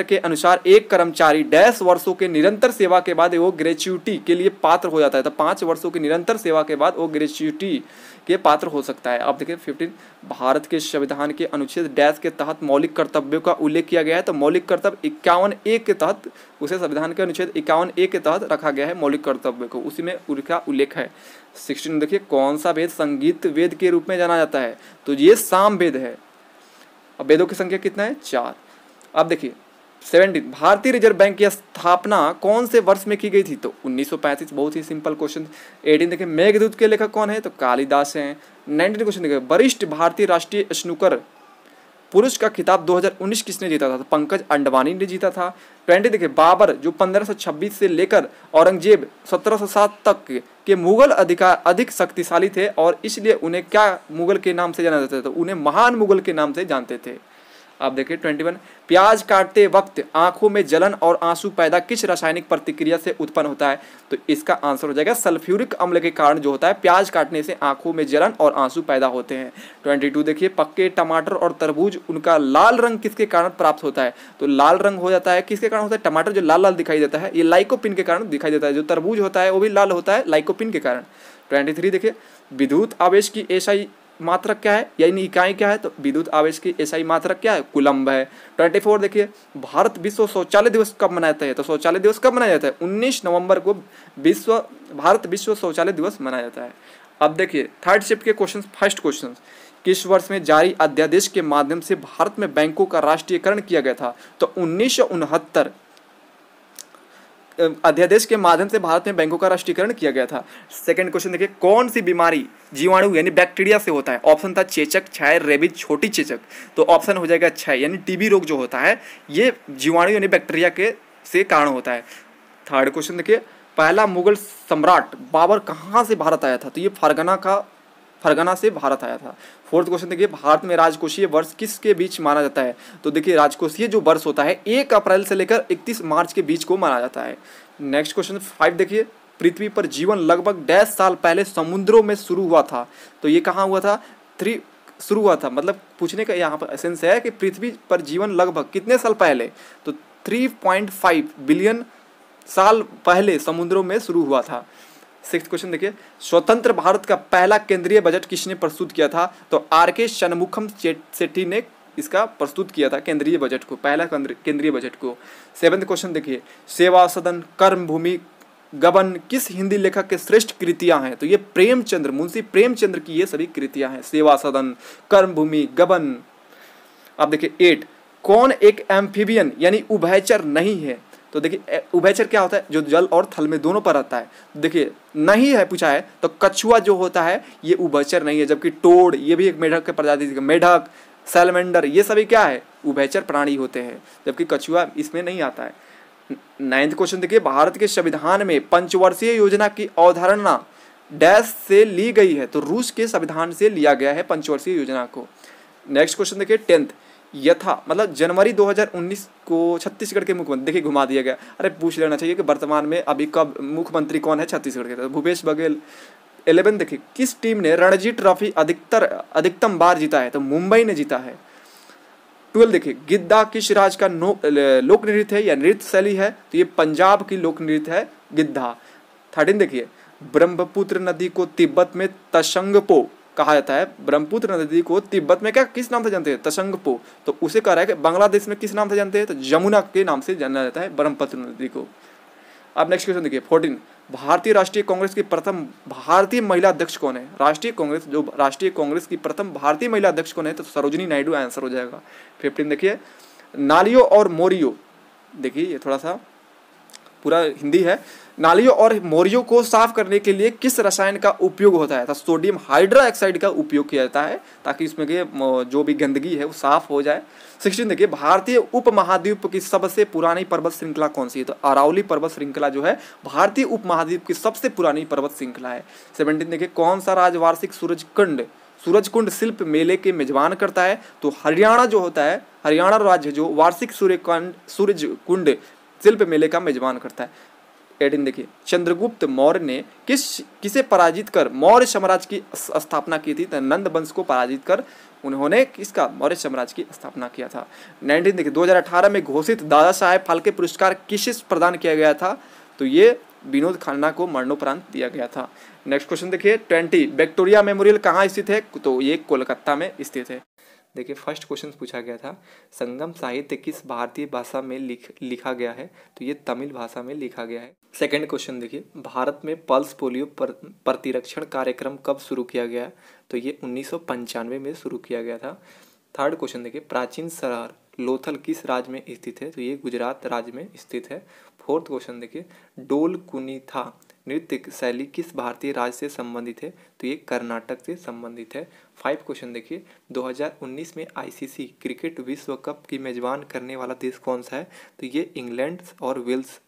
के अनुसार एक कर्मचारी डैश वर्षों के निरंतर सेवा के बाद वो ग्रेच्युटी के लिए पात्र हो जाता है तो पाँच वर्षों की निरंतर सेवा के बाद वो ग्रेच्युटी के पात्र हो सकता है आप देखिए फिफ्टीन भारत के संविधान के अनुच्छेद डैश के तहत मौलिक कर्तव्यों का उल्लेख किया गया है तो मौलिक कर्तव्य इक्यावन ए के तहत उसे संविधान के अनुच्छेद इक्यावन ए के तहत रखा गया है मौलिक कर्तव्य को उसी में उनका उल्लेख है सिक्सटीन देखिए कौन सा वेद संगीत वेद के रूप में जाना जाता है तो ये साम वेद है अब वेदों की संख्या कितना है चार अब देखिए सेवेंटीन भारतीय रिजर्व बैंक की स्थापना कौन से वर्ष में की गई थी तो 1935 बहुत ही सिंपल क्वेश्चन एटीन देखिए मेघदूत के लेखक कौन है तो कालिदास हैं नाइनटीन क्वेश्चन देखिए वरिष्ठ भारतीय राष्ट्रीय स्नूकर पुरुष का खिताब 2019 किसने जीता था तो पंकज अंडवानी ने जीता था ट्वेंटी देखिए बाबर जो 1526 से लेकर औरंगजेब 1707 तक के मुगल अधिकार अधिक शक्तिशाली थे और इसलिए उन्हें क्या मुगल के नाम से जाना जाता था तो उन्हें महान मुगल के नाम से जानते थे आप देखिए ट्वेंटी वन प्याज काटते वक्त आंखों में जलन और आंसू पैदा किस रासायनिक प्रतिक्रिया से उत्पन्न होता है तो इसका आंसर हो जाएगा सल्फ्यूरिक अम्ल के कारण जो होता है प्याज काटने से आंखों में जलन और आंसू पैदा होते हैं ट्वेंटी टू देखिए पक्के टमाटर और तरबूज उनका लाल रंग किसके कारण प्राप्त होता है तो लाल रंग हो जाता है किसके कारण होता है टमाटर जो लाल लाल दिखाई देता है ये लाइकोपिन के कारण दिखाई देता है जो तरबूज होता है वो भी लाल होता है लाइकोपिन के कारण ट्वेंटी थ्री देखिए विद्युत आवेश की एसआई मात्रक क्या है यानी इकाई क्या है तो विद्युत आवेश की एसआई मात्रक क्या है कुलम्ब है ट्वेंटी फोर देखिए भारत विश्व शौचालय दिवस कब मनाता है तो शौचालय दिवस कब मनाया जाता है उन्नीस नवंबर को विश्व भारत विश्व शौचालय दिवस मनाया जाता है अब देखिए थर्ड शिफ्ट के क्वेश्चन फर्स्ट क्वेश्चन किस वर्ष में जारी अध्यादेश के माध्यम से भारत में बैंकों का राष्ट्रीयकरण किया गया था तो उन्नीस अध्यादेश के माध्यम से भारत में बैंकों का राष्ट्रीयकरण किया गया था सेकंड क्वेश्चन देखिए कौन सी बीमारी जीवाणु यानी बैक्टीरिया से होता है ऑप्शन था चेचक छाय रेबिज छोटी चेचक तो ऑप्शन हो जाएगा छय यानी टीबी रोग जो होता है ये जीवाणु यानी बैक्टीरिया के से कारण होता है थर्ड क्वेश्चन देखिए पहला मुगल सम्राट बाबर कहाँ से भारत आया था तो ये फरगना का फरगाना से भारत आया था फोर्थ क्वेश्चन देखिए भारत में राजकोषीय वर्ष किसके बीच माना जाता है तो देखिए राजकोषीय जो वर्ष होता है एक अप्रैल से लेकर इकतीस मार्च के बीच को माना जाता है नेक्स्ट क्वेश्चन फाइव देखिए पृथ्वी पर जीवन लगभग डेढ़ साल पहले समुद्रों में शुरू हुआ था तो ये कहाँ हुआ था थ्री शुरू हुआ था मतलब पूछने का यहाँ पर एसेंस है कि पृथ्वी पर जीवन लगभग कितने साल पहले तो 3.5 बिलियन साल पहले समुद्रों में शुरू हुआ था सिक्स क्वेश्चन देखिए स्वतंत्र भारत का पहला केंद्रीय बजट किसने प्रस्तुत किया था तो आर के शनमुखम सेठी ने इसका प्रस्तुत किया था केंद्रीय बजट को पहला केंद्रीय बजट को सेवंथ क्वेश्चन देखिए सेवा सदन कर्म भूमि गबन किस हिंदी लेखक के श्रेष्ठ कृतियां हैं तो ये प्रेमचंद्र मुंशी प्रेमचंद्र की ये सभी कृतियां हैं सेवा सदन कर्म भूमि गबन अब देखिए एट कौन एक एम्फीबियन यानी उभयचर नहीं है तो देखिए उभयचर क्या होता है जो जल और थल में दोनों पर रहता है तो देखिए नहीं है पूछा है तो कछुआ जो होता है ये उभयचर नहीं है जबकि टोड़ ये भी एक मेढक के प्रजाति मेढक सैलमेंडर ये सभी क्या है उभयचर प्राणी होते हैं जबकि कछुआ इसमें नहीं आता है नाइन्थ क्वेश्चन देखिए भारत के संविधान में पंचवर्षीय योजना की अवधारणा डैश से ली गई है तो रूस के संविधान से लिया गया है पंचवर्षीय योजना को नेक्स्ट क्वेश्चन देखिए टेंथ यथा मतलब जनवरी 2019 को छत्तीसगढ़ के मुख्यमंत्री देखिए घुमा दिया गया अरे पूछ लेना चाहिए कि वर्तमान में अभी कब मुख्यमंत्री कौन है छत्तीसगढ़ के तो भूपेश बघेल एलेवन देखिए किस टीम ने रणजी ट्रॉफी अधिकतर अधिकतम बार जीता है तो मुंबई ने जीता है ट्वेल्व देखिए गिद्दा किस राज्य का लोक नृत्य है या नृत्य शैली है तो ये पंजाब की लोक नृत्य है गिद्धा थर्टीन देखिए ब्रह्मपुत्र नदी को तिब्बत में तशंगपो कहा जाता है ब्रह्मपुत्र नदी को तिब्बत में क्या किस नाम से जानते हैं तसंगपो तो उसे कह रहा है कि बांग्लादेश में किस नाम से जानते हैं तो यमुना के नाम से जाना जाता है ब्रह्मपुत्र नदी को अब नेक्स्ट क्वेश्चन देखिए फोर्टीन भारतीय राष्ट्रीय कांग्रेस की प्रथम भारतीय महिला अध्यक्ष कौन है राष्ट्रीय कांग्रेस जो राष्ट्रीय कांग्रेस की प्रथम भारतीय महिला अध्यक्ष कौन है तो सरोजनी नायडू आंसर हो जाएगा फिफ्टीन देखिए नालियो और मोरियो देखिए ये थोड़ा सा पूरा हिंदी है नालियों और मोरियों को साफ करने के लिए किस रसायन का उपयोग होता है तो सोडियम हाइड्रोक्साइड का उपयोग किया जाता है ताकि उसमें के जो भी गंदगी है वो साफ हो जाए सिक्सटीन देखिए भारतीय उपमहाद्वीप की सबसे पुरानी पर्वत श्रृंखला कौन सी है तो अरावली पर्वत श्रृंखला जो है भारतीय उपमहाद्वीप की सबसे पुरानी पर्वत श्रृंखला है सेवनटीन देखिए कौन सा राजवार्षिक सूरज कुंड शिल्प मेले के मेजबान करता है तो हरियाणा जो होता है हरियाणा राज्य जो वार्षिक सूर्य सूरज कुंड शिल्प मेले का मेजबान करता है एडिन देखिए चंद्रगुप्त मौर्य ने किस किसे पराजित कर मौर्य साम्राज्य की स्थापना की थी तो नंद वंश को पराजित कर उन्होंने किसका मौर्य साम्राज्य की स्थापना किया था नाइनटीन देखिए 2018 में घोषित दादा साहेब फालके पुरस्कार किसे प्रदान किया गया था तो ये विनोद खन्ना को मरणोपरांत दिया गया था नेक्स्ट क्वेश्चन देखिए ट्वेंटी विक्टोरिया मेमोरियल कहाँ स्थित है तो ये कोलकाता में स्थित है देखिए फर्स्ट क्वेश्चन पूछा गया था संगम साहित्य किस भारतीय भाषा में लिख लिखा गया है तो ये तमिल भाषा में लिखा गया है सेकंड क्वेश्चन देखिए भारत में पल्स पोलियो पर, प्रतिरक्षण कार्यक्रम कब शुरू किया गया तो ये उन्नीस में शुरू किया गया था थर्ड क्वेश्चन देखिए प्राचीन शहर लोथल किस राज्य में स्थित है तो ये गुजरात राज्य में स्थित है फोर्थ क्वेश्चन देखिए डोल कुनीथा नृत्य शैली किस भारतीय राज्य से संबंधित है तो ये कर्नाटक से संबंधित है फाइव क्वेश्चन देखिए 2019 में आईसीसी क्रिकेट विश्व कप की मेजबान करने वाला देश कौन सा है तो ये इंग्लैंड और वेल्स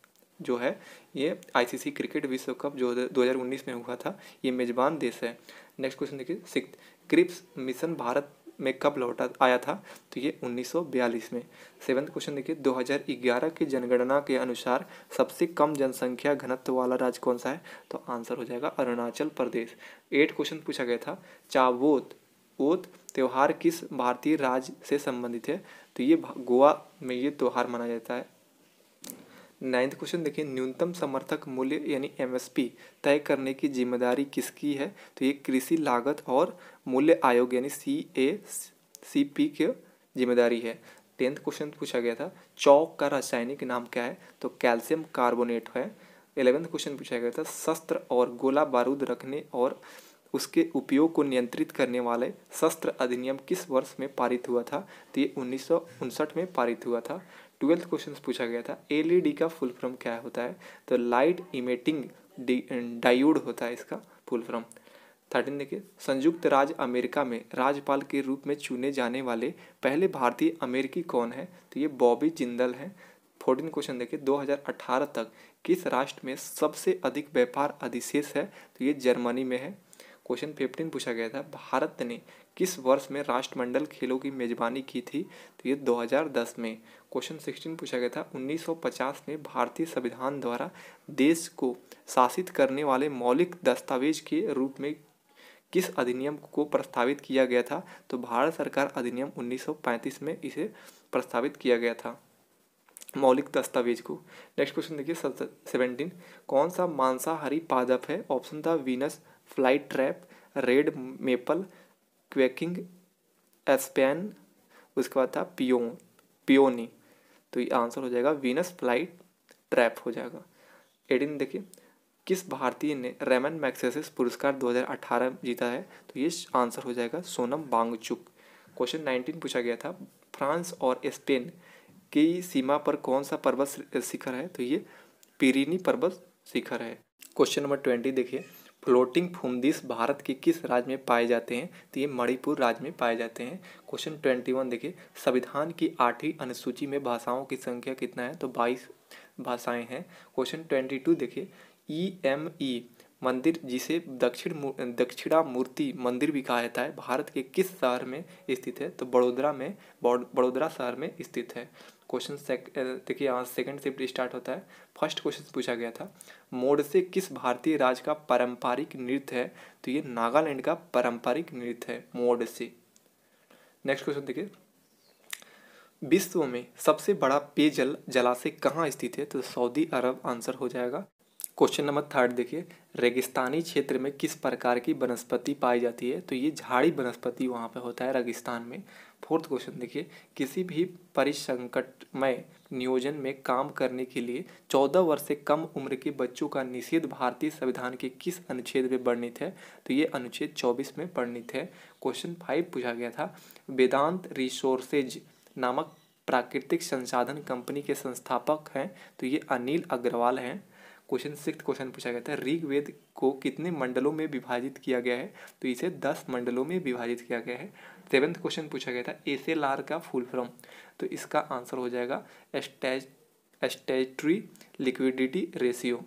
जो है ये आईसीसी क्रिकेट विश्व कप जो 2019 में हुआ था ये मेजबान देश है नेक्स्ट क्वेश्चन देखिए सिक्स क्रिप्स मिशन भारत में कब लौटा आया था तो ये 1942 में सेवन्थ क्वेश्चन देखिए 2011 की जनगणना के अनुसार सबसे कम जनसंख्या घनत्व वाला राज्य कौन सा है तो आंसर हो जाएगा अरुणाचल प्रदेश एट क्वेश्चन पूछा गया था चावोत ओत त्यौहार किस भारतीय राज्य से संबंधित है तो ये गोवा में ये त्यौहार मनाया जाता है नाइन्थ क्वेश्चन देखिए न्यूनतम समर्थक मूल्य यानी एमएसपी तय करने की जिम्मेदारी किसकी है तो ये कृषि लागत और मूल्य आयोग यानी सी ए सी पी की जिम्मेदारी है टेंथ क्वेश्चन पूछा गया था चौक का रासायनिक नाम क्या है तो कैल्शियम कार्बोनेट है एलेवेंथ क्वेश्चन पूछा गया था शस्त्र और गोला बारूद रखने और उसके उपयोग को नियंत्रित करने वाले शस्त्र अधिनियम किस वर्ष में पारित हुआ था तो ये उन्नीस में पारित हुआ था ट्वेल्थ क्वेश्चन पूछा गया था एल e का फुल फॉर्म क्या होता है तो लाइट इमेटिंग डायोड होता है इसका फुल फॉर्म थर्टीन देखिए संयुक्त राज्य अमेरिका में राज्यपाल के रूप में चुने जाने वाले पहले भारतीय अमेरिकी कौन है तो ये बॉबी जिंदल हैं फोर्टीन क्वेश्चन देखिए 2018 तक किस राष्ट्र में सबसे अधिक व्यापार अधिशेष है तो ये जर्मनी में है क्वेश्चन फिफ्टीन पूछा गया था भारत ने किस वर्ष में राष्ट्रमंडल खेलों की मेजबानी की थी तो ये 2010 में क्वेश्चन सिक्सटीन पूछा गया था 1950 में भारतीय संविधान द्वारा देश को शासित करने वाले मौलिक दस्तावेज के रूप में किस अधिनियम को प्रस्तावित किया गया था तो भारत सरकार अधिनियम 1935 में इसे प्रस्तावित किया गया था मौलिक दस्तावेज को नेक्स्ट क्वेश्चन देखिए सेवनटीन कौन सा मांसाहारी पादप है ऑप्शन था Venus flytrap red maple quaking aspen उसके बाद था पियो पियोनी तो ये आंसर हो जाएगा वीनस फ्लाइट ट्रैप हो जाएगा एडिन देखिए किस भारतीय ने रेमन मैक्सेस पुरस्कार 2018 जीता है तो ये आंसर हो जाएगा सोनम बांगचुक क्वेश्चन 19 पूछा गया था फ्रांस और स्पेन की सीमा पर कौन सा पर्वत शिखर है तो ये पिरीनी पर्वत शिखर है क्वेश्चन नंबर ट्वेंटी देखिए फ्लोटिंग फुमदिस भारत के किस राज्य में पाए जाते हैं तो ये मणिपुर राज्य में पाए जाते हैं क्वेश्चन ट्वेंटी वन देखिए संविधान की आठवीं अनुसूची में भाषाओं की संख्या कितना है तो बाईस भाषाएं हैं क्वेश्चन ट्वेंटी टू देखिए ई एम ई मंदिर जिसे दक्षिण दक्षिणा मूर्ति मंदिर भी कहा जाता है भारत के किस शहर में स्थित है तो बड़ोदरा में बड़ोदरा शहर में स्थित है क्वेश्चन देखिए यहाँ सेकंड शिफ्ट स्टार्ट होता है फर्स्ट क्वेश्चन पूछा गया था मोड से किस भारतीय राज्य का पारंपरिक नृत्य है तो ये नागालैंड का पारंपरिक नृत्य है मोड से नेक्स्ट क्वेश्चन देखिए विश्व में सबसे बड़ा पेयजल जलाशय कहाँ स्थित है तो सऊदी अरब आंसर हो जाएगा क्वेश्चन नंबर थर्ड देखिए रेगिस्तानी क्षेत्र में किस प्रकार की वनस्पति पाई जाती है तो ये झाड़ी वनस्पति वहाँ पे होता है रेगिस्तान में फोर्थ क्वेश्चन देखिए किसी भी परिसंकटमय नियोजन में काम करने के लिए चौदह वर्ष से कम उम्र के बच्चों का निषेध भारतीय संविधान के किस अनुच्छेद में वर्णित है तो ये अनुच्छेद चौबीस में वर्णित है क्वेश्चन फाइव पूछा गया था वेदांत रिसोर्सेज नामक प्राकृतिक संसाधन कंपनी के संस्थापक हैं तो ये अनिल अग्रवाल हैं क्वेश्चन सिक्स क्वेश्चन पूछा गया था ऋग्वेद को कितने मंडलों में विभाजित किया गया है तो इसे दस मंडलों में विभाजित किया गया है सेवेंथ क्वेश्चन पूछा गया था एस एल आर का फुल फॉर्म तो इसका आंसर हो जाएगा एस्टैच statutory liquidity ratio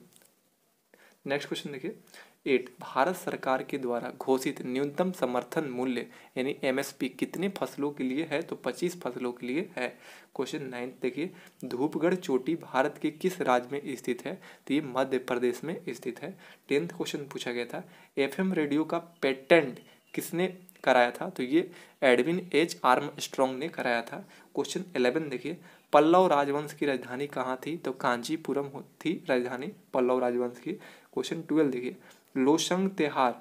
next question देखिए एट भारत सरकार के द्वारा घोषित न्यूनतम समर्थन मूल्य यानी एमएसपी कितने फसलों के लिए है तो 25 फसलों के लिए है क्वेश्चन नाइन्थ देखिए धूपगढ़ चोटी भारत के किस राज्य में स्थित है तो ये मध्य प्रदेश में स्थित है टेंथ क्वेश्चन पूछा गया था एफएम रेडियो का पेटेंट किसने कराया था तो ये एडविन एच आर्म स्ट्रॉन्ग ने कराया था क्वेश्चन एलेवन देखिए पल्लव राजवंश की राजधानी कहाँ थी तो कांचीपुरम थी राजधानी पल्लव राजवंश की क्वेश्चन ट्वेल्व देखिए लोशंग त्यौहार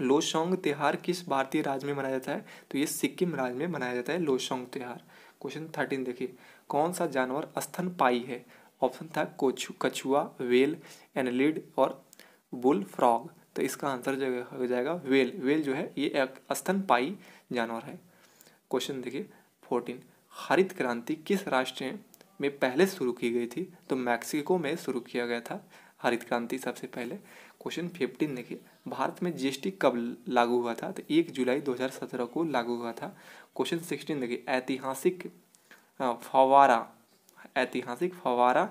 लोशोंग त्यौहार किस भारतीय राज्य में मनाया जाता है तो ये सिक्किम राज्य में मनाया जाता है लोशोंग त्यौहार क्वेश्चन थर्टीन देखिए कौन सा जानवर पाई है ऑप्शन था कोछू कछुआ वेल एनलिड और बुल फ्रॉग तो इसका आंसर जो हो जाएगा वेल वेल जो है ये एक पाई जानवर है क्वेश्चन देखिए फोर्टीन हरित क्रांति किस राष्ट्र में पहले शुरू की गई थी तो मैक्सिको में शुरू किया गया था हरित क्रांति सबसे पहले क्वेश्चन फिफ्टीन देखिए भारत में जीएसटी कब लागू हुआ था तो एक जुलाई 2017 को लागू हुआ था क्वेश्चन सिक्सटीन देखिए ऐतिहासिक फवारा ऐतिहासिक फवारा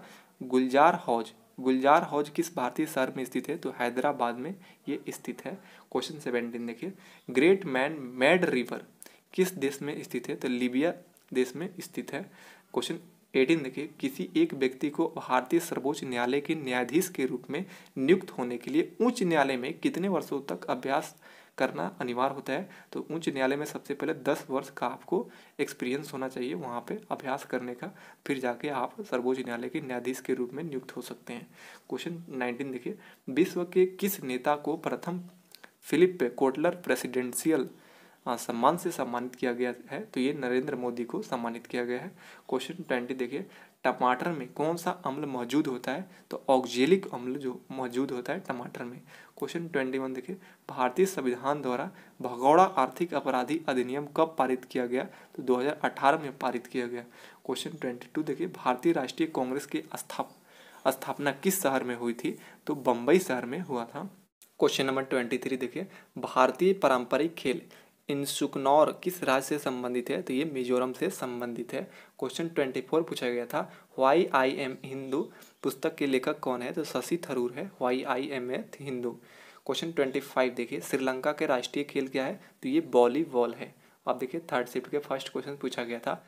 गुलजार हौज गुलजार हौज किस भारतीय शहर में स्थित है तो हैदराबाद में ये स्थित है क्वेश्चन सेवेंटीन देखिए ग्रेट मैन मैड रिवर किस देश में स्थित है तो लीबिया देश में स्थित है क्वेश्चन एडिन के किसी एक व्यक्ति को भारतीय सर्वोच्च न्यायालय के न्यायाधीश के रूप में नियुक्त होने के लिए उच्च न्यायालय में कितने वर्षों तक अभ्यास करना अनिवार्य होता है तो उच्च न्यायालय में सबसे पहले दस वर्ष का आपको एक्सपीरियंस होना चाहिए वहाँ पे अभ्यास करने का फिर जाके आप सर्वोच्च न्यायालय के न्यायाधीश के रूप में नियुक्त हो सकते हैं क्वेश्चन नाइनटीन देखिए विश्व के किस नेता को प्रथम फिलिप कोटलर प्रेसिडेंशियल हाँ, सम्मान से सम्मानित किया गया है तो ये नरेंद्र मोदी को सम्मानित किया गया है क्वेश्चन ट्वेंटी देखिए टमाटर में कौन सा अम्ल मौजूद होता है तो ऑक्जेलिक अम्ल जो मौजूद होता है टमाटर में क्वेश्चन ट्वेंटी वन देखिए भारतीय संविधान द्वारा भगौड़ा आर्थिक अपराधी अधिनियम कब पारित किया गया तो 2018 में पारित किया गया क्वेश्चन ट्वेंटी टू देखिए भारतीय राष्ट्रीय कांग्रेस की स्थापना स्थापना किस शहर में हुई थी तो बम्बई शहर में हुआ था क्वेश्चन नंबर ट्वेंटी थ्री देखिए भारतीय पारंपरिक खेल इंसुकनौर किस राज्य से संबंधित है तो ये मिजोरम से संबंधित है क्वेश्चन ट्वेंटी फोर पूछा गया था वाई आई एम हिंदू पुस्तक के लेखक कौन है तो शशि थरूर है why I am a Hindu question twenty five देखिए श्रीलंका के राष्ट्रीय खेल क्या है तो ये वॉलीबॉल है अब देखिए थर्ड शिफ्ट के फर्स्ट क्वेश्चन पूछा गया था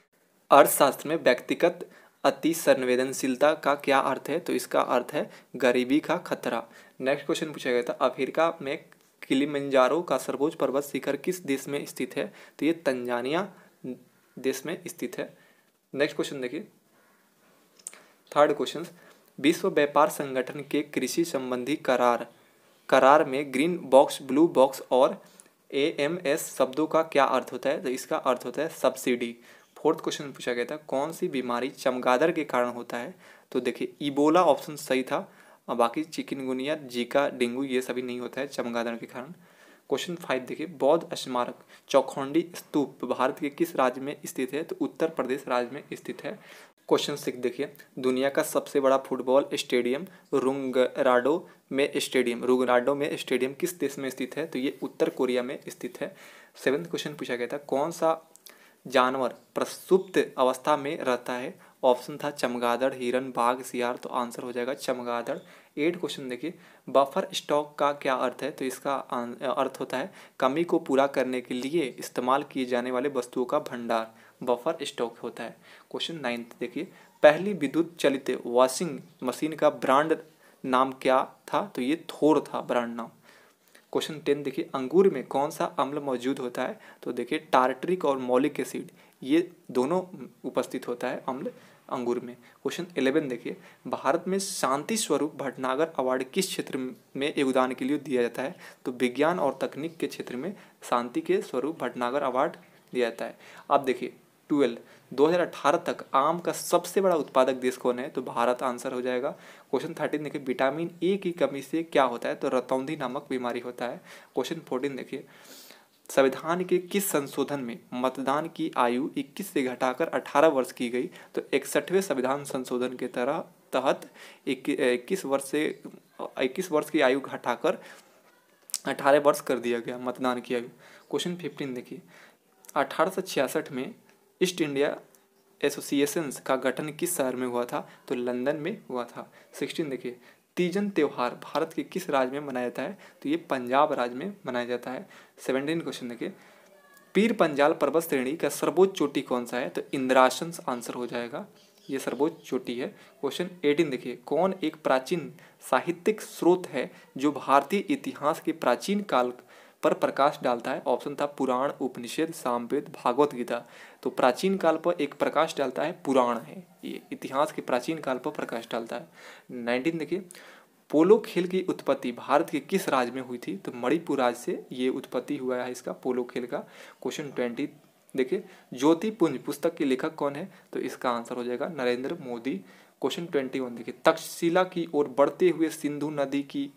अर्थशास्त्र में व्यक्तिगत अति संवेदनशीलता का क्या अर्थ है तो इसका अर्थ है गरीबी का खतरा नेक्स्ट क्वेश्चन पूछा गया था अफ्रीका में किलिमंजारो का सर्वोच्च पर्वत शिखर किस देश में स्थित है तो ये तंजानिया देश में स्थित है नेक्स्ट क्वेश्चन देखिए थर्ड क्वेश्चन विश्व व्यापार संगठन के कृषि संबंधी करार करार में ग्रीन बॉक्स ब्लू बॉक्स और ए एम एस शब्दों का क्या अर्थ होता है तो इसका अर्थ होता है सब्सिडी फोर्थ क्वेश्चन पूछा गया था कौन सी बीमारी चमगादड़ के कारण होता है तो देखिए इबोला ऑप्शन सही था और बाकी चिकनगुनिया जीका डेंगू ये सभी नहीं होता है चमगादड़ के कारण क्वेश्चन फाइव देखिए बौद्ध स्मारक चौखंडी स्तूप भारत के किस राज्य में स्थित है तो उत्तर प्रदेश राज्य में स्थित है क्वेश्चन सिक्स देखिए दुनिया का सबसे बड़ा फुटबॉल स्टेडियम रुंगराडो में स्टेडियम रुंगराडो में स्टेडियम किस देश में स्थित है तो ये उत्तर कोरिया में स्थित है सेवन्थ क्वेश्चन पूछा गया था कौन सा जानवर प्रसुप्त अवस्था में रहता है ऑप्शन था चमगादड़ हिरन बाघ सियार तो आंसर हो जाएगा चमगादड़ एट क्वेश्चन देखिए बफर स्टॉक का क्या अर्थ है तो इसका अर्थ होता है कमी को पूरा करने के लिए इस्तेमाल किए जाने वाले वस्तुओं का भंडार बफर स्टॉक होता है क्वेश्चन नाइन्थ देखिए पहली विद्युत चलित वॉशिंग मशीन का ब्रांड नाम क्या था तो ये थोर था ब्रांड नाम क्वेश्चन टेन देखिए अंगूर में कौन सा अम्ल मौजूद होता है तो देखिए टार्ट्रिक और मौलिक एसिड ये दोनों उपस्थित होता है अम्ल अंगूर में क्वेश्चन इलेवन देखिए भारत में शांति स्वरूप भटनागर अवार्ड किस क्षेत्र में योगदान के लिए दिया जाता है तो विज्ञान और तकनीक के क्षेत्र में शांति के स्वरूप भटनागर अवार्ड दिया जाता है अब देखिए ट्वेल्व 2018 तक आम का सबसे बड़ा उत्पादक देश कौन है तो भारत आंसर हो जाएगा क्वेश्चन थर्टीन देखिए विटामिन ए की कमी से क्या होता है तो रतौंधी नामक बीमारी होता है क्वेश्चन फोर्टीन देखिए संविधान के किस संशोधन में मतदान की आयु 21 से घटाकर 18 वर्ष की गई तो इकसठवें संविधान संशोधन के तरह तहत इक्कीस वर्ष से इक्कीस वर्ष की आयु घटाकर अठारह वर्ष कर दिया गया मतदान की आयु क्वेश्चन फिफ्टीन देखिए अठारह में ईस्ट इंडिया एसोसिएशंस का गठन किस शहर में हुआ था तो लंदन में हुआ था सिक्सटीन देखिए तीजन त्यौहार भारत के किस राज्य में मनाया जाता है तो ये पंजाब राज्य में मनाया जाता है सेवनटीन क्वेश्चन देखिए पीर पंजाल पर्वत श्रेणी का सर्वोच्च चोटी कौन सा है तो इंद्राशन आंसर हो जाएगा ये सर्वोच्च चोटी है क्वेश्चन एटीन देखिए कौन एक प्राचीन साहित्यिक स्रोत है जो भारतीय इतिहास के प्राचीन काल पर प्रकाश डालता है ऑप्शन था पुराण उपनिषद सामवेद भागवत गीता तो प्राचीन काल पर एक प्रकाश डालता है पुराण है ये इतिहास के प्राचीन काल पर प्रकाश डालता है नाइनटीन देखिए पोलो खेल की उत्पत्ति भारत के किस राज्य में हुई थी तो मणिपुर राज्य से ये उत्पत्ति हुआ है इसका पोलो खेल का क्वेश्चन ट्वेंटी देखिए ज्योति पुंज पुस्तक के लेखक कौन है तो इसका आंसर हो जाएगा Narendra Modi question twenty one देखिए तक्षशिला की ओर बढ़ते हुए सिंधु नदी की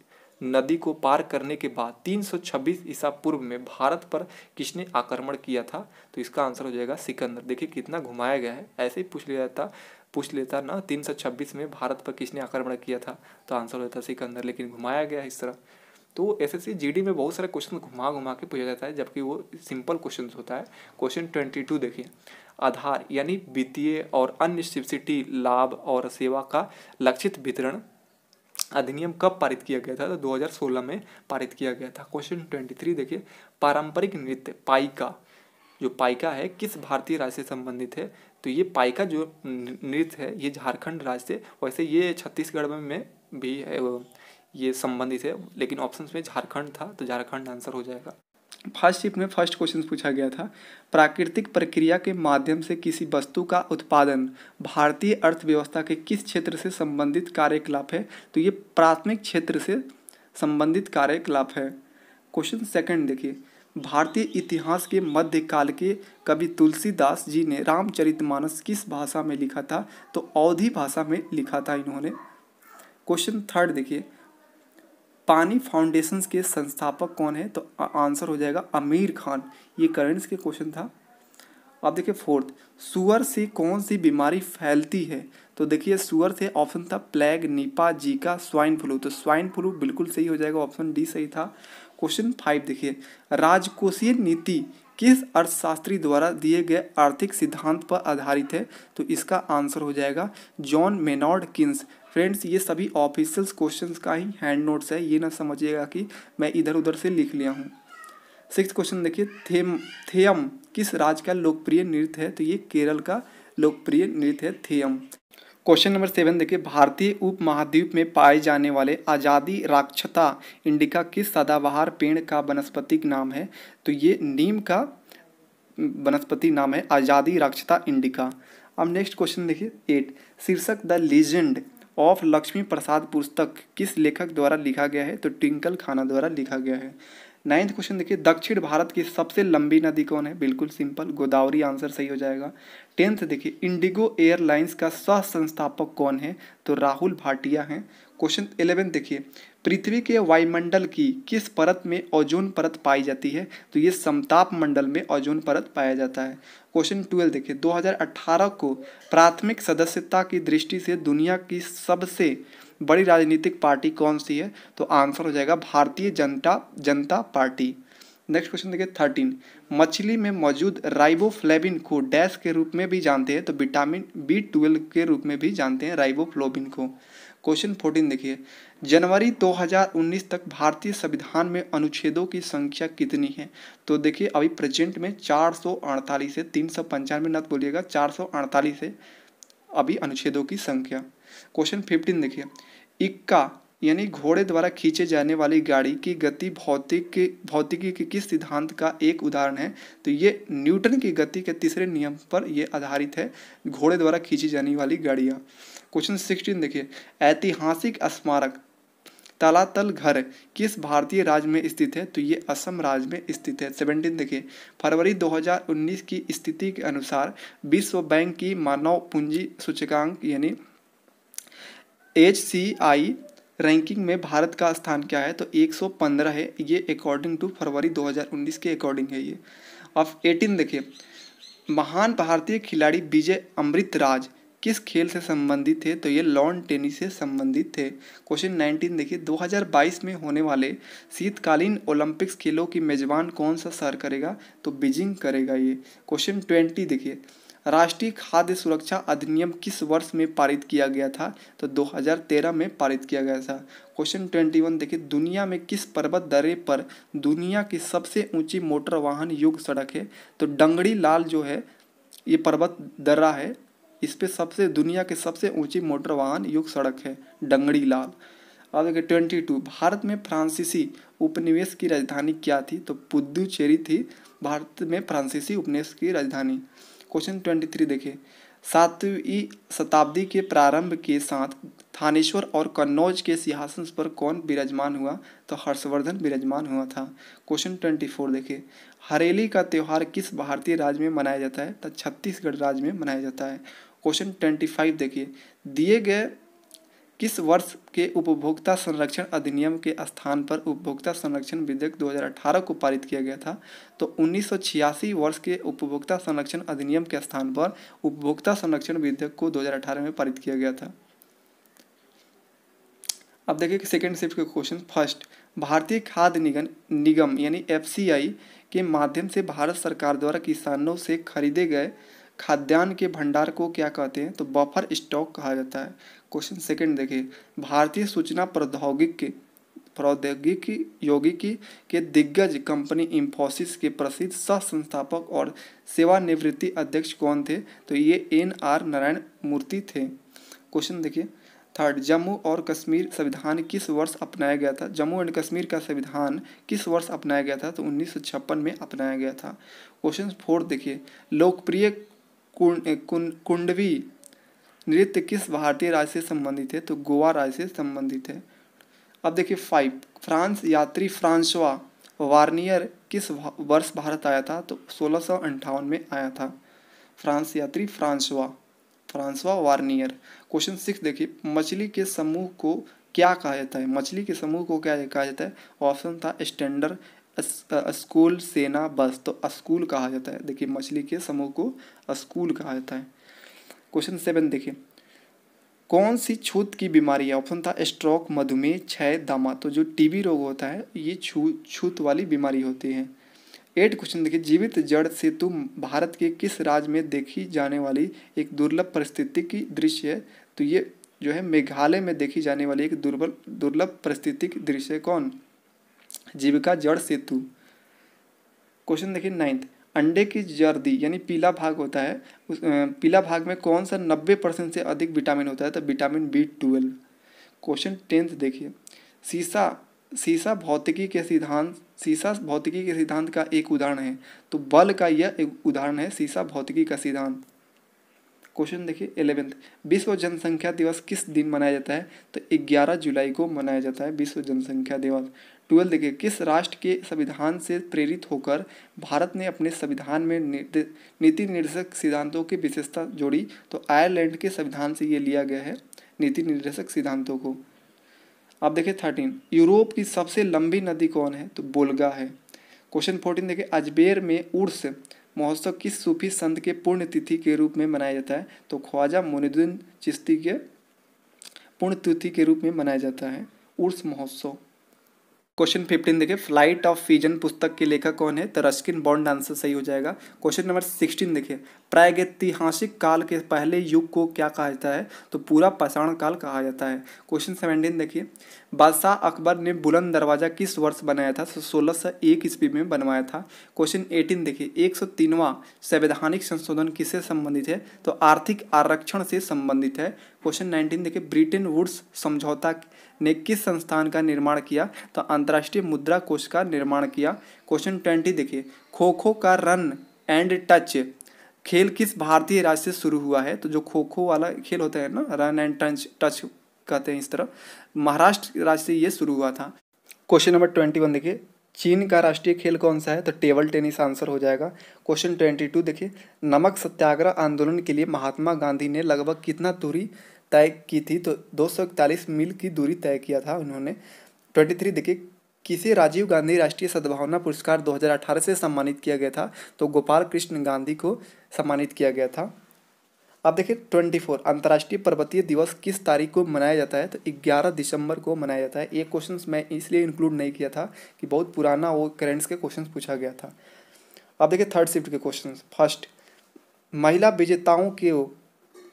नदी को पार करने के बाद 326 ईसा पूर्व में भारत पर किसने आक्रमण किया था तो इसका आंसर हो जाएगा सिकंदर देखिए कितना घुमाया गया है ऐसे ही पूछ लिया जाता पूछ लेता ना 326 में भारत पर किसने आक्रमण किया था तो आंसर हो जाता सिकंदर लेकिन घुमाया गया है इस तरह तो एस एस में बहुत सारे क्वेश्चन घुमा घुमा के पूछा जाता है जबकि वो सिंपल क्वेश्चन होता है क्वेश्चन ट्वेंटी टू देखिए आधार यानी वित्तीय और अन्य सब्सिडी लाभ और सेवा का लक्षित वितरण अधिनियम कब पारित किया गया था तो 2016 में पारित किया गया था क्वेश्चन 23 देखिए पारंपरिक नृत्य पाइका जो पाइका है किस भारतीय राज्य से संबंधित है तो ये पाइका जो नृत्य है ये झारखंड राज्य से वैसे ये छत्तीसगढ़ में भी है ये संबंधित है लेकिन ऑप्शन में झारखंड था तो झारखंड आंसर हो जाएगा फर्स्ट शिफ्ट में फर्स्ट क्वेश्चन पूछा गया था प्राकृतिक प्रक्रिया के माध्यम से किसी वस्तु का उत्पादन भारतीय अर्थव्यवस्था के किस क्षेत्र से संबंधित कार्यकलाप है तो ये प्राथमिक क्षेत्र से संबंधित कार्यकलाप है क्वेश्चन सेकंड देखिए भारतीय इतिहास के मध्यकाल के कवि तुलसीदास जी ने रामचरितमानस किस भाषा में लिखा था तो अवधि भाषा में लिखा था इन्होंने क्वेश्चन थर्ड देखिए पानी फाउंडेशन के संस्थापक कौन है तो आंसर हो जाएगा आमिर खान ये करंट्स के क्वेश्चन था अब देखिए फोर्थ सुअर से कौन सी बीमारी फैलती है तो देखिए सुअर से ऑप्शन था plague Nipah Zika swine flu तो स्वाइन फ्लू बिल्कुल सही हो जाएगा ऑप्शन डी सही था क्वेश्चन फाइव देखिए राजकोषीय नीति किस अर्थशास्त्री द्वारा दिए गए आर्थिक सिद्धांत पर आधारित है तो इसका आंसर हो जाएगा जॉन मेनॉर्ड किन्स फ्रेंड्स ये सभी ऑफिशियल्स क्वेश्चंस का ही हैंड नोट्स है ये ना समझिएगा कि मैं इधर उधर से लिख लिया हूँ सिक्स क्वेश्चन देखिए थेम थेयम किस राज्य का लोकप्रिय नृत्य है तो ये केरल का लोकप्रिय नृत्य है थेयम क्वेश्चन नंबर सेवन देखिए भारतीय उप महाद्वीप में पाए जाने वाले आज़ादी राक्षता इंडिका किस सदाबहार पेड़ का वनस्पतिक नाम है तो ये नीम का वनस्पति नाम है आज़ादी राक्षता इंडिका अब नेक्स्ट क्वेश्चन देखिए एट शीर्षक the legend of Lakshmi Prasad पुस्तक किस लेखक द्वारा लिखा गया है तो ट्विंकल खाना द्वारा लिखा गया है नाइन्थ क्वेश्चन देखिए दक्षिण भारत की सबसे लंबी नदी कौन है बिल्कुल सिंपल गोदावरी आंसर सही हो जाएगा टेंथ देखिए इंडिगो एयरलाइंस का सह संस्थापक कौन है तो राहुल भाटिया हैं क्वेश्चन इलेवेंथ देखिए पृथ्वी के वायुमंडल की किस परत में ओजोन परत पाई जाती है तो ये समताप मंडल में ओजोन परत पाया जाता है क्वेश्चन ट्वेल्व देखिए 2018 को प्राथमिक सदस्यता की दृष्टि से दुनिया की सबसे बड़ी राजनीतिक पार्टी कौन सी है तो आंसर हो जाएगा Bharatiya Janata Janata Party next question देखिए थर्टीन मछली में मौजूद राइबोफ्लेबिन को डैश के रूप में भी जानते हैं तो विटामिन बी ट्वेल्व के रूप में भी जानते हैं राइबोफ्लोबिन को क्वेश्चन फोर्टीन देखिए जनवरी 2019 तक भारतीय संविधान में अनुच्छेदों की संख्या कितनी है तो देखिए अभी प्रेजेंट में चार सौ अड़तालीस है तीन सौ पंचानवे नत बोलिएगा चार है अभी अनुच्छेदों की संख्या क्वेश्चन फिफ्टीन देखिए इक्का यानी घोड़े द्वारा खींचे जाने वाली गाड़ी की गति भौतिक भौतिकी के किस सिद्धांत का एक उदाहरण है तो ये न्यूटन की गति के तीसरे नियम पर यह आधारित है घोड़े द्वारा खींची जाने वाली गाड़ियाँ क्वेश्चन सिक्सटीन देखिए ऐतिहासिक स्मारक तलातल घर किस भारतीय राज्य में स्थित है तो ये असम राज्य में स्थित है सेवनटीन देखिए फरवरी 2019 की स्थिति के अनुसार विश्व बैंक की मानव पूंजी सूचकांक यानी एच सी आई रैंकिंग में भारत का स्थान क्या है तो 115 है ये अकॉर्डिंग टू फरवरी 2019 के अकॉर्डिंग है ये अब 18 देखिए महान भारतीय खिलाड़ी विजय अमृत राज किस खेल से संबंधित थे तो ये लॉन टेनिस से संबंधित थे क्वेश्चन 19 देखिए 2022 में होने वाले शीतकालीन ओलंपिक्स खेलों की मेजबान कौन सा शहर करेगा तो बीजिंग करेगा ये क्वेश्चन 20 देखिए राष्ट्रीय खाद्य सुरक्षा अधिनियम किस वर्ष में पारित किया गया था तो 2013 में पारित किया गया था क्वेश्चन 21 देखिए दुनिया में किस पर्वत दरे पर दुनिया की सबसे ऊंची मोटर वाहन युग सड़क है तो डंगड़ी लाल जो है ये पर्वत दर्रा है इस पर सबसे दुनिया के सबसे ऊंची मोटर वाहन युग सड़क है डंगड़ी लाल अब देखिए ट्वेंटी टू भारत में फ्रांसीसी उपनिवेश की राजधानी क्या थी तो पुद्दुचेरी थी भारत में फ्रांसीसी उपनिवेश की राजधानी क्वेश्चन ट्वेंटी थ्री देखिए सातवीं शताब्दी के प्रारंभ के साथ थानेश्वर और कन्नौज के सिंहासन पर कौन विराजमान हुआ तो हर्षवर्धन विराजमान हुआ था क्वेश्चन ट्वेंटी फोर देखिए हरेली का त्यौहार किस भारतीय राज्य में मनाया जाता है तो छत्तीसगढ़ राज्य में मनाया जाता है क्वेश्चन ट्वेंटी फाइव देखिए दिए गए किस वर्ष के उपभोक्ता संरक्षण अधिनियम के स्थान पर उपभोक्ता संरक्षण विधेयक 2018 को पारित किया गया था तो उन्नीस वर्ष के उपभोक्ता संरक्षण अधिनियम के स्थान पर उपभोक्ता संरक्षण विधेयक को 2018 में पारित किया गया था अब देखिए सेकेंड शिफ्ट के क्वेश्चन फर्स्ट भारतीय खाद्य निगम निगम यानी एफ के माध्यम से भारत सरकार द्वारा किसानों से खरीदे गए खाद्यान्न के भंडार को क्या कहते हैं तो बफर स्टॉक कहा जाता है क्वेश्चन सेकंड देखिए भारतीय सूचना प्रौद्योगिकी प्रौद्योगिकी यौगिकी के दिग्गज कंपनी इंफोसिस के प्रसिद्ध सह संस्थापक और सेवानिवृत्ति अध्यक्ष कौन थे तो ये एन आर नारायण मूर्ति थे क्वेश्चन देखिए थर्ड जम्मू और कश्मीर संविधान किस वर्ष अपनाया गया था जम्मू एंड कश्मीर का संविधान किस वर्ष अपनाया गया था तो उन्नीस में अपनाया गया था क्वेश्चन फोर्थ देखिए लोकप्रिय कुंडवी नृत्य किस भारतीय राज्य से संबंधित है तो गोवा राज्य से संबंधित है अब देखिए फाइव फ्रांस यात्री फ्रांसवा वार्नियर किस वर्ष भारत आया था तो सोलह में आया था फ्रांस यात्री François François Bernier question six देखिए मछली के समूह को क्या कहा जाता है मछली के समूह को क्या कहा जाता है ऑप्शन था स्टैंडर्ड स्कूल सेना बस तो स्कूल कहा जाता है देखिए मछली के समूह को स्कूल कहा जाता है क्वेश्चन सेवन देखिए कौन सी छूत की बीमारी है ऑप्शन था स्ट्रोक मधुमेह क्षय दामा तो जो टीबी रोग होता है ये छू छूत वाली बीमारी होती है एट क्वेश्चन देखिए जीवित जड़ सेतु भारत के किस राज्य में देखी जाने वाली एक दुर्लभ परिस्थिति की दृश्य है तो ये जो है मेघालय में देखी जाने वाली एक दुर्बल दुर्लभ परिस्थिति की दृश्य कौन जीविका जड़ सेतु क्वेश्चन देखिए नाइन्थ अंडे की जर्दी यानी पीला भाग होता है उस पीला भाग में कौन सा नब्बे परसेंट से अधिक विटामिन होता है तो vitamin B twelve question tenth देखिए सीसा सीसा भौतिकी के सिद्धांत सीसा भौतिकी के सिद्धांत का एक उदाहरण है तो बल का यह एक उदाहरण है सीसा भौतिकी का सिद्धांत क्वेश्चन देखिए एलेवेंथ विश्व जनसंख्या दिवस किस दिन मनाया जाता है तो 11 जुलाई को मनाया जाता है विश्व जनसंख्या दिवस ट्वेल्थ देखिए किस राष्ट्र के संविधान से प्रेरित होकर भारत ने अपने संविधान में नीति निर्देशक सिद्धांतों की विशेषता जोड़ी तो आयरलैंड के संविधान से ये लिया गया है नीति निर्देशक सिद्धांतों को अब देखिए थर्टीन यूरोप की सबसे लंबी नदी कौन है तो बोलगा है क्वेश्चन फोर्टीन देखिए अजमेर में उर्स महोत्सव किस सूफी संत के पूर्ण तिथि के रूप में मनाया जाता है तो ख्वाजा मोनुद्दीन चिश्ती के पूर्ण तिथि के रूप में मनाया जाता है उर्स महोत्सव क्वेश्चन फिफ्टीन देखिए फ्लाइट ऑफ फीजन पुस्तक के लेखक कौन है तो रस्किन बॉन्ड आंसर सही हो जाएगा क्वेश्चन नंबर सिक्सटीन देखिए प्रागैतिहासिक काल के पहले युग को क्या कहा जाता है तो पूरा पाषाण काल कहा जाता है क्वेश्चन सेवनटीन देखिए बादशाह अकबर ने बुलंद दरवाजा किस वर्ष बनाया था सोलह सौ एक ईस्वी में बनवाया था क्वेश्चन एटीन देखिए एक सौ तीनवा संवैधानिक संशोधन किससे संबंधित है तो आर्थिक आरक्षण से संबंधित है क्वेश्चन नाइनटीन देखिए ब्रिटेन वुड्स समझौता ने किस संस्थान का निर्माण किया तो अंतर्राष्ट्रीय मुद्रा कोष का निर्माण किया क्वेश्चन ट्वेंटी देखिए खो खो का रन एंड टच खेल किस भारतीय राज्य से शुरू हुआ है तो जो खो खो वाला खेल होता है ना रन एंड टच टच कहते हैं इस तरह महाराष्ट्र राज्य से ये शुरू हुआ था क्वेश्चन नंबर ट्वेंटी वन देखिए चीन का राष्ट्रीय खेल कौन सा है तो टेबल टेनिस आंसर हो जाएगा क्वेश्चन ट्वेंटी टू देखिए नमक सत्याग्रह आंदोलन के लिए महात्मा गांधी ने लगभग कितना दूरी तय की थी तो दो मील की दूरी तय किया था उन्होंने ट्वेंटी थ्री देखिए किसे राजीव गांधी राष्ट्रीय सद्भावना पुरस्कार 2018 से सम्मानित किया गया था तो गोपाल कृष्ण गांधी को सम्मानित किया गया था अब देखिए ट्वेंटी फोर अंतर्राष्ट्रीय पर्वतीय दिवस किस तारीख को मनाया जाता है तो ग्यारह दिसंबर को मनाया जाता है ये क्वेश्चन मैं इसलिए इंक्लूड नहीं किया था कि बहुत पुराना वो करेंट्स के क्वेश्चन पूछा गया था अब देखिए थर्ड शिफ्ट के क्वेश्चन फर्स्ट महिला विजेताओं के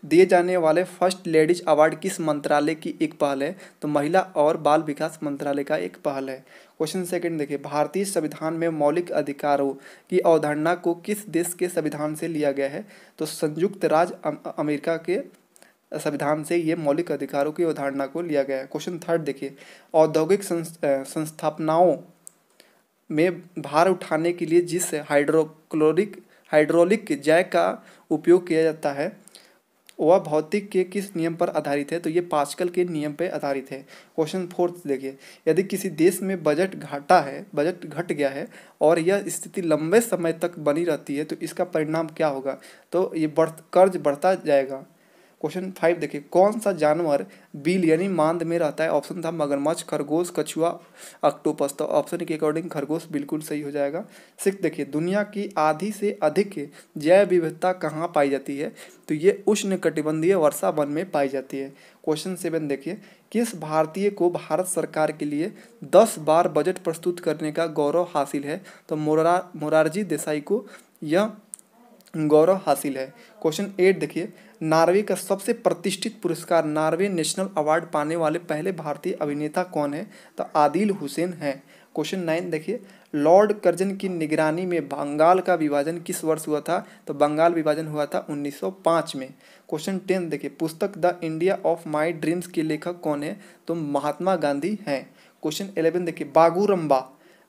दिए जाने वाले फर्स्ट लेडीज अवार्ड किस मंत्रालय की एक पहल है तो महिला और बाल विकास मंत्रालय का एक पहल है क्वेश्चन सेकंड देखिए भारतीय संविधान में मौलिक अधिकारों की अवधारणा को किस देश के संविधान से लिया गया है तो संयुक्त राज्य अमेरिका के संविधान से ये मौलिक अधिकारों की अवधारणा को लिया गया है क्वेश्चन थर्ड देखिए औद्योगिक संस्थापनाओं में भार उठाने के लिए जिस हाइड्रोक्लोरिक हाइड्रोलिक जैक का उपयोग किया जाता है वह भौतिक के किस नियम पर आधारित है तो ये पाचकल के नियम पर आधारित है क्वेश्चन फोर्थ देखिए यदि किसी देश में बजट घाटा है बजट घट गया है और यह स्थिति लंबे समय तक बनी रहती है तो इसका परिणाम क्या होगा तो ये बढ़ कर्ज बढ़ता जाएगा क्वेश्चन फाइव देखिए कौन सा जानवर बिल यानी मांद में रहता है ऑप्शन था मगरमच्छ खरगोश कछुआ अक्टोपस तो ऑप्शन के अकॉर्डिंग खरगोश बिल्कुल सही हो जाएगा सिक्स देखिए दुनिया की आधी से अधिक जैव विविधता कहाँ पाई जाती है तो ये उष्ण कटिबंधीय वर्षा वन में पाई जाती है क्वेश्चन सेवन देखिए किस भारतीय को भारत सरकार के लिए दस बार बजट प्रस्तुत करने का गौरव हासिल है तो मोरार मोरारजी देसाई को यह गौरव हासिल है क्वेश्चन एट देखिए नार्वे का सबसे प्रतिष्ठित पुरस्कार नार्वे नेशनल अवार्ड पाने वाले पहले भारतीय अभिनेता कौन है तो आदिल हुसैन है क्वेश्चन नाइन देखिए लॉर्ड कर्जन की निगरानी में बंगाल का विभाजन किस वर्ष हुआ था तो बंगाल विभाजन हुआ था 1905 में क्वेश्चन टेन देखिए पुस्तक the India of my dreams के लेखक कौन है तो महात्मा गांधी हैं क्वेश्चन एलेवन देखिए बागुरम्बा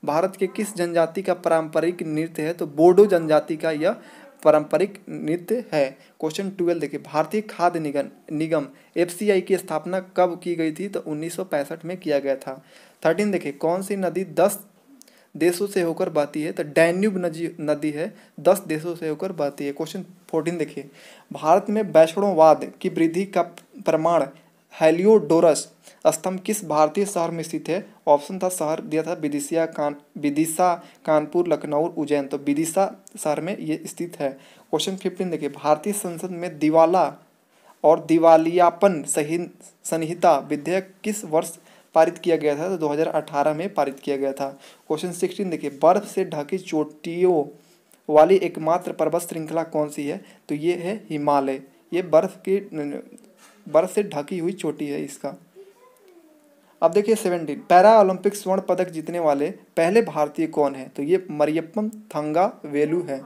भारत के किस जनजाति का पारंपरिक नृत्य है तो बोडो जनजाति का यह पारंपरिक नृत्य है क्वेश्चन ट्वेल्व देखिए भारतीय खाद्य निगम निगम एफ की स्थापना कब की गई थी तो उन्नीस में किया गया था थर्टीन देखिए कौन सी नदी दस देशों से होकर बहती है तो डैन्यूब नदी नदी है दस देशों से होकर बहती है क्वेश्चन फोर्टीन देखिए भारत में वैष्णववाद की वृद्धि का प्रमाण हेलियोडोरस स्तंभ किस भारतीय शहर में स्थित है ऑप्शन था शहर दिया था विदिशिया कान विदिशा कानपुर लखनऊ उज्जैन तो विदिशा शहर में ये स्थित है क्वेश्चन फिफ्टीन देखिए भारतीय संसद में दिवाला और दिवालियापन संहिता विधेयक किस वर्ष पारित किया गया था तो 2018 में पारित किया गया था क्वेश्चन सिक्सटीन देखिए बर्फ से ढकी चोटियों वाली एकमात्र पर्वत श्रृंखला कौन सी है तो ये है हिमालय ये बर्फ की बर्फ से ढकी हुई चोटी है इसका अब देखिए सेवनटीन पैरा ओलंपिक स्वर्ण पदक जीतने वाले पहले भारतीय कौन है तो ये मरियप्पम थंगा वेलू है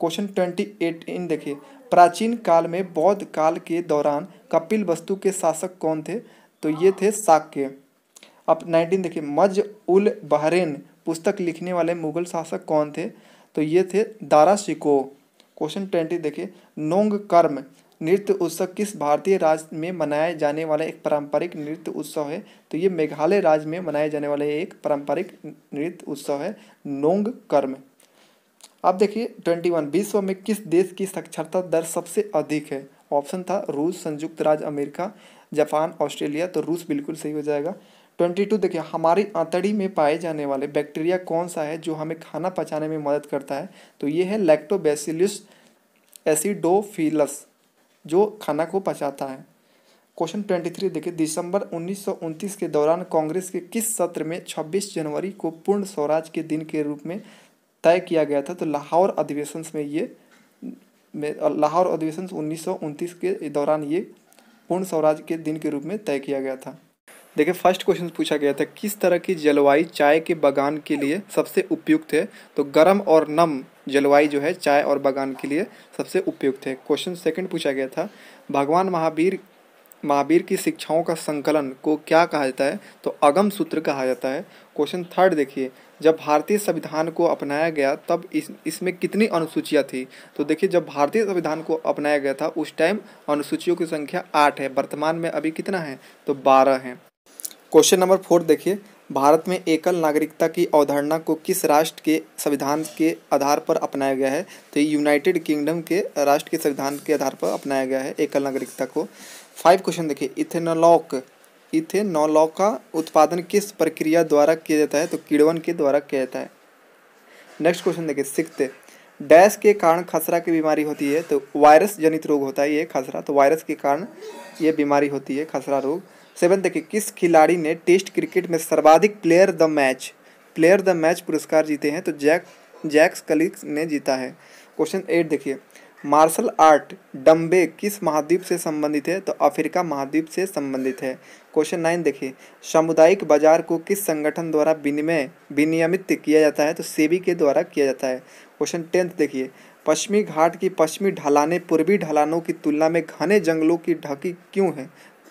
क्वेश्चन ट्वेंटी एट इन देखिए प्राचीन काल में बौद्ध काल के दौरान कपिल वस्तु के शासक कौन थे तो ये थे साक्य अब नाइनटीन देखिए मज उल बहरेन पुस्तक लिखने वाले मुगल शासक कौन थे तो ये थे दारा शिको क्वेश्चन ट्वेंटी देखिए नोंग कर्म नृत्य उत्सव किस भारतीय राज्य में मनाए जाने वाला एक पारंपरिक नृत्य उत्सव है तो ये मेघालय राज्य में मनाए जाने वाले एक पारंपरिक नृत्य उत्सव है नोंग कर्म अब देखिए ट्वेंटी वन विश्व में किस देश की साक्षरता दर सबसे अधिक है ऑप्शन था रूस संयुक्त राज्य अमेरिका जापान ऑस्ट्रेलिया तो रूस बिल्कुल सही हो जाएगा ट्वेंटी टू देखिए हमारी आंतड़ी में पाए जाने वाले बैक्टीरिया कौन सा है जो हमें खाना पचाने में मदद करता है तो ये है लैक्टोबैसिलस एसिडोफिलस जो खाना को पचाता है क्वेश्चन ट्वेंटी थ्री देखिए दिसंबर उन्नीस के दौरान कांग्रेस के किस सत्र में 26 जनवरी को पूर्ण स्वराज के दिन के रूप में तय किया गया था तो लाहौर अधिवेशन में ये लाहौर अधिवेशन उन्नीस के दौरान ये पूर्ण स्वराज के दिन के रूप में तय किया गया था देखिए फर्स्ट क्वेश्चन पूछा गया था किस तरह की जलवायु चाय के बागान के लिए सबसे उपयुक्त है तो गर्म और नम जलवायु जो है चाय और बागान के लिए सबसे उपयुक्त है क्वेश्चन सेकंड पूछा गया था भगवान महावीर महावीर की शिक्षाओं का संकलन को क्या कहा जाता है तो अगम सूत्र कहा जाता है क्वेश्चन थर्ड देखिए जब भारतीय संविधान को अपनाया गया तब इस इसमें कितनी अनुसूचियाँ थी तो देखिए जब भारतीय संविधान को अपनाया गया था उस टाइम अनुसूचियों की संख्या आठ है वर्तमान में अभी कितना है तो बारह है क्वेश्चन नंबर फोर देखिए भारत में एकल नागरिकता की अवधारणा को किस राष्ट्र के संविधान के आधार पर अपनाया गया है तो ये यूनाइटेड किंगडम के राष्ट्र के संविधान के आधार पर अपनाया गया है एकल नागरिकता को फाइव क्वेश्चन देखिए इथेनोलॉक इथेनोलॉक का उत्पादन किस प्रक्रिया द्वारा किया जाता है तो किड़वन के द्वारा किया जाता है नेक्स्ट क्वेश्चन देखिए सिक्स डैश के कारण खसरा की बीमारी होती है तो वायरस जनित रोग होता है ये खसरा तो वायरस के कारण ये बीमारी होती है खसरा रोग सेवन देखिए किस खिलाड़ी ने टेस्ट क्रिकेट में सर्वाधिक player the match player the match पुरस्कार जीते हैं तो जैक जैक्स कलिक्स ने जीता है क्वेश्चन एट देखिए मार्शल आर्ट डम्बे किस महाद्वीप से संबंधित है तो अफ्रीका महाद्वीप से संबंधित है क्वेश्चन नाइन देखिए सामुदायिक बाजार को किस संगठन द्वारा विनिमय विनियमित किया जाता है तो सेबी के द्वारा किया जाता है क्वेश्चन टेंथ देखिए पश्चिमी घाट की पश्चिमी ढलाने पूर्वी ढलानों की तुलना में घने जंगलों की ढकी क्यों है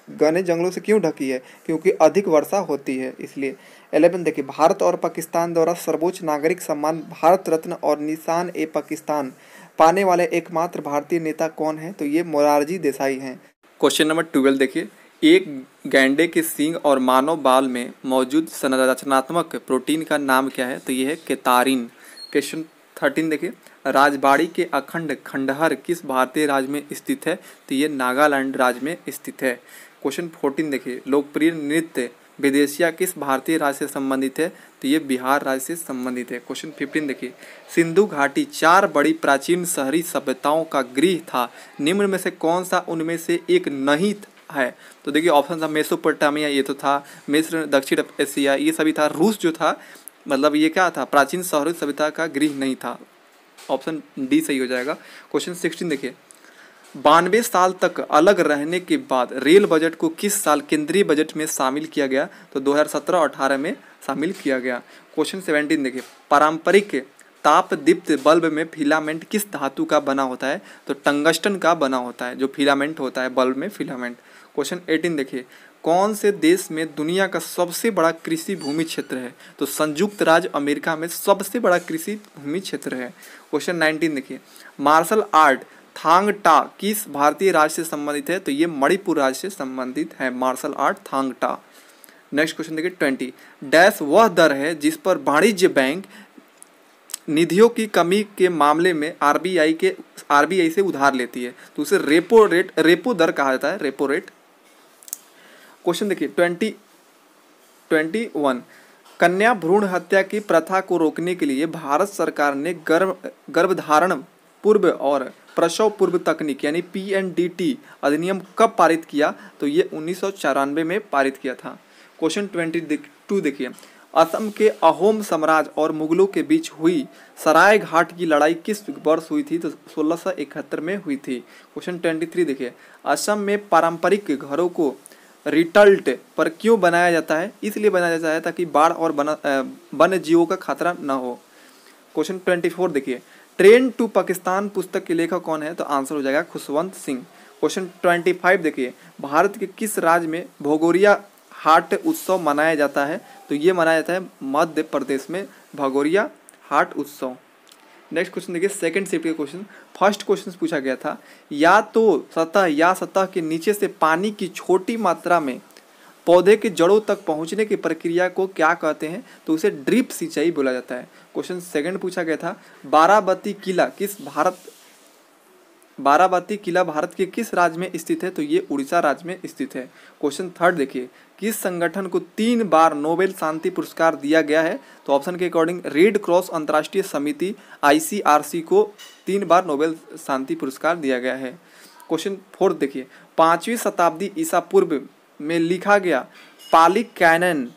घने जंगलों से क्यों ढकी है क्योंकि अधिक वर्षा होती है इसलिए एलेवन देखिए भारत और पाकिस्तान द्वारा सर्वोच्च नागरिक सम्मान भारत रत्न और निशान ए पाकिस्तान पाने वाले एकमात्र भारतीय नेता कौन है तो ये मोरारजी देसाई हैं क्वेश्चन नंबर ट्वेल्व देखिए एक गैंडे के सिंग और मानव बाल में मौजूद संरचनात्मक प्रोटीन का नाम क्या है तो ये है केतारिन क्वेश्चन थर्टीन देखिए राजबाड़ी के अखंड खंडहर किस भारतीय राज्य में स्थित है तो ये नागालैंड राज्य में स्थित है क्वेश्चन फोर्टीन देखिए लोकप्रिय नृत्य विदेशिया किस भारतीय राज्य से संबंधित है तो ये बिहार राज्य से संबंधित है क्वेश्चन फिफ्टीन देखिए सिंधु घाटी चार बड़ी प्राचीन शहरी सभ्यताओं का गृह था निम्न में से कौन सा उनमें से एक नहीं है तो देखिए ऑप्शन था मेसोपोटामिया ये तो था मिस्र दक्षिण एशिया ये सभी था रूस जो था मतलब ये क्या था प्राचीन शहरी सभ्यता का गृह नहीं था ऑप्शन डी सही हो जाएगा क्वेश्चन सिक्सटीन देखिए बानवे साल तक अलग रहने के बाद रेल बजट को किस साल केंद्रीय बजट में शामिल किया गया तो 2017-18 में शामिल किया गया क्वेश्चन सेवेंटीन देखिए पारंपरिक ताप दीप्त बल्ब में फिलामेंट किस धातु का बना होता है तो टंगस्टन का बना होता है जो फिलामेंट होता है बल्ब में फिलामेंट क्वेश्चन एटीन देखिए कौन से देश में दुनिया का सबसे बड़ा कृषि भूमि क्षेत्र है तो संयुक्त राज्य अमेरिका में सबसे बड़ा कृषि भूमि क्षेत्र है क्वेश्चन नाइनटीन देखिए मार्शल आर्ट थांगटा किस भारतीय राज्य से संबंधित है तो ये मणिपुर राज्य से संबंधित है martial art Thangta next question देखिए ट्वेंटी डैश वह दर है जिस पर वाणिज्य बैंक निधियों की कमी के मामले में आरबीआई के आरबीआई से उधार लेती है तो उसे रेपो रेट रेपो दर कहा जाता है रेपो रेट क्वेश्चन देखिए ट्वेंटी ट्वेंटी वन कन्या भ्रूण हत्या की प्रथा को रोकने के लिए भारत सरकार ने गर्भ गर्भधारण पूर्व और प्रसव पूर्व तकनीक यानी पी एन डी टी अधिनियम कब पारित किया तो ये उन्नीस में पारित किया था क्वेश्चन ट्वेंटी टू देखिए असम के अहोम साम्राज्य और मुगलों के बीच हुई सराय घाट की लड़ाई किस वर्ष हुई थी तो इकहत्तर में हुई थी क्वेश्चन ट्वेंटी थ्री देखिए असम में पारंपरिक घरों को रिटल्ट पर क्यों बनाया जाता है इसलिए बनाया जाता है ताकि बाढ़ और वन जीवों का खतरा न हो क्वेश्चन ट्वेंटी फोर देखिए ट्रेन टू पाकिस्तान पुस्तक के लेखक कौन है तो आंसर हो जाएगा Khushwant Singh question twenty five देखिए भारत के किस राज्य में भगोरिया हाट उत्सव मनाया जाता है तो ये मनाया जाता है मध्य प्रदेश में भगोरिया हाट उत्सव नेक्स्ट क्वेश्चन देखिए सेकंड शिफ्ट के क्वेश्चन फर्स्ट क्वेश्चन पूछा गया था या तो सतह या सतह के नीचे से पानी की छोटी मात्रा में पौधे के जड़ों तक पहुंचने की प्रक्रिया को क्या कहते हैं तो उसे ड्रिप सिंचाई बोला जाता है क्वेश्चन सेकंड पूछा गया था बाराबती किला किस भारत बाराबती किला भारत के किस राज्य में स्थित है तो ये उड़ीसा राज्य में स्थित है क्वेश्चन थर्ड देखिए किस संगठन को तीन बार नोबेल शांति पुरस्कार दिया गया है तो ऑप्शन के अकॉर्डिंग रेड क्रॉस अंतर्राष्ट्रीय समिति आईसीआरसी को तीन बार नोबेल शांति पुरस्कार दिया गया है क्वेश्चन फोर्थ देखिए पांचवी शताब्दी ईसा पूर्व में लिखा गया पाली कैनन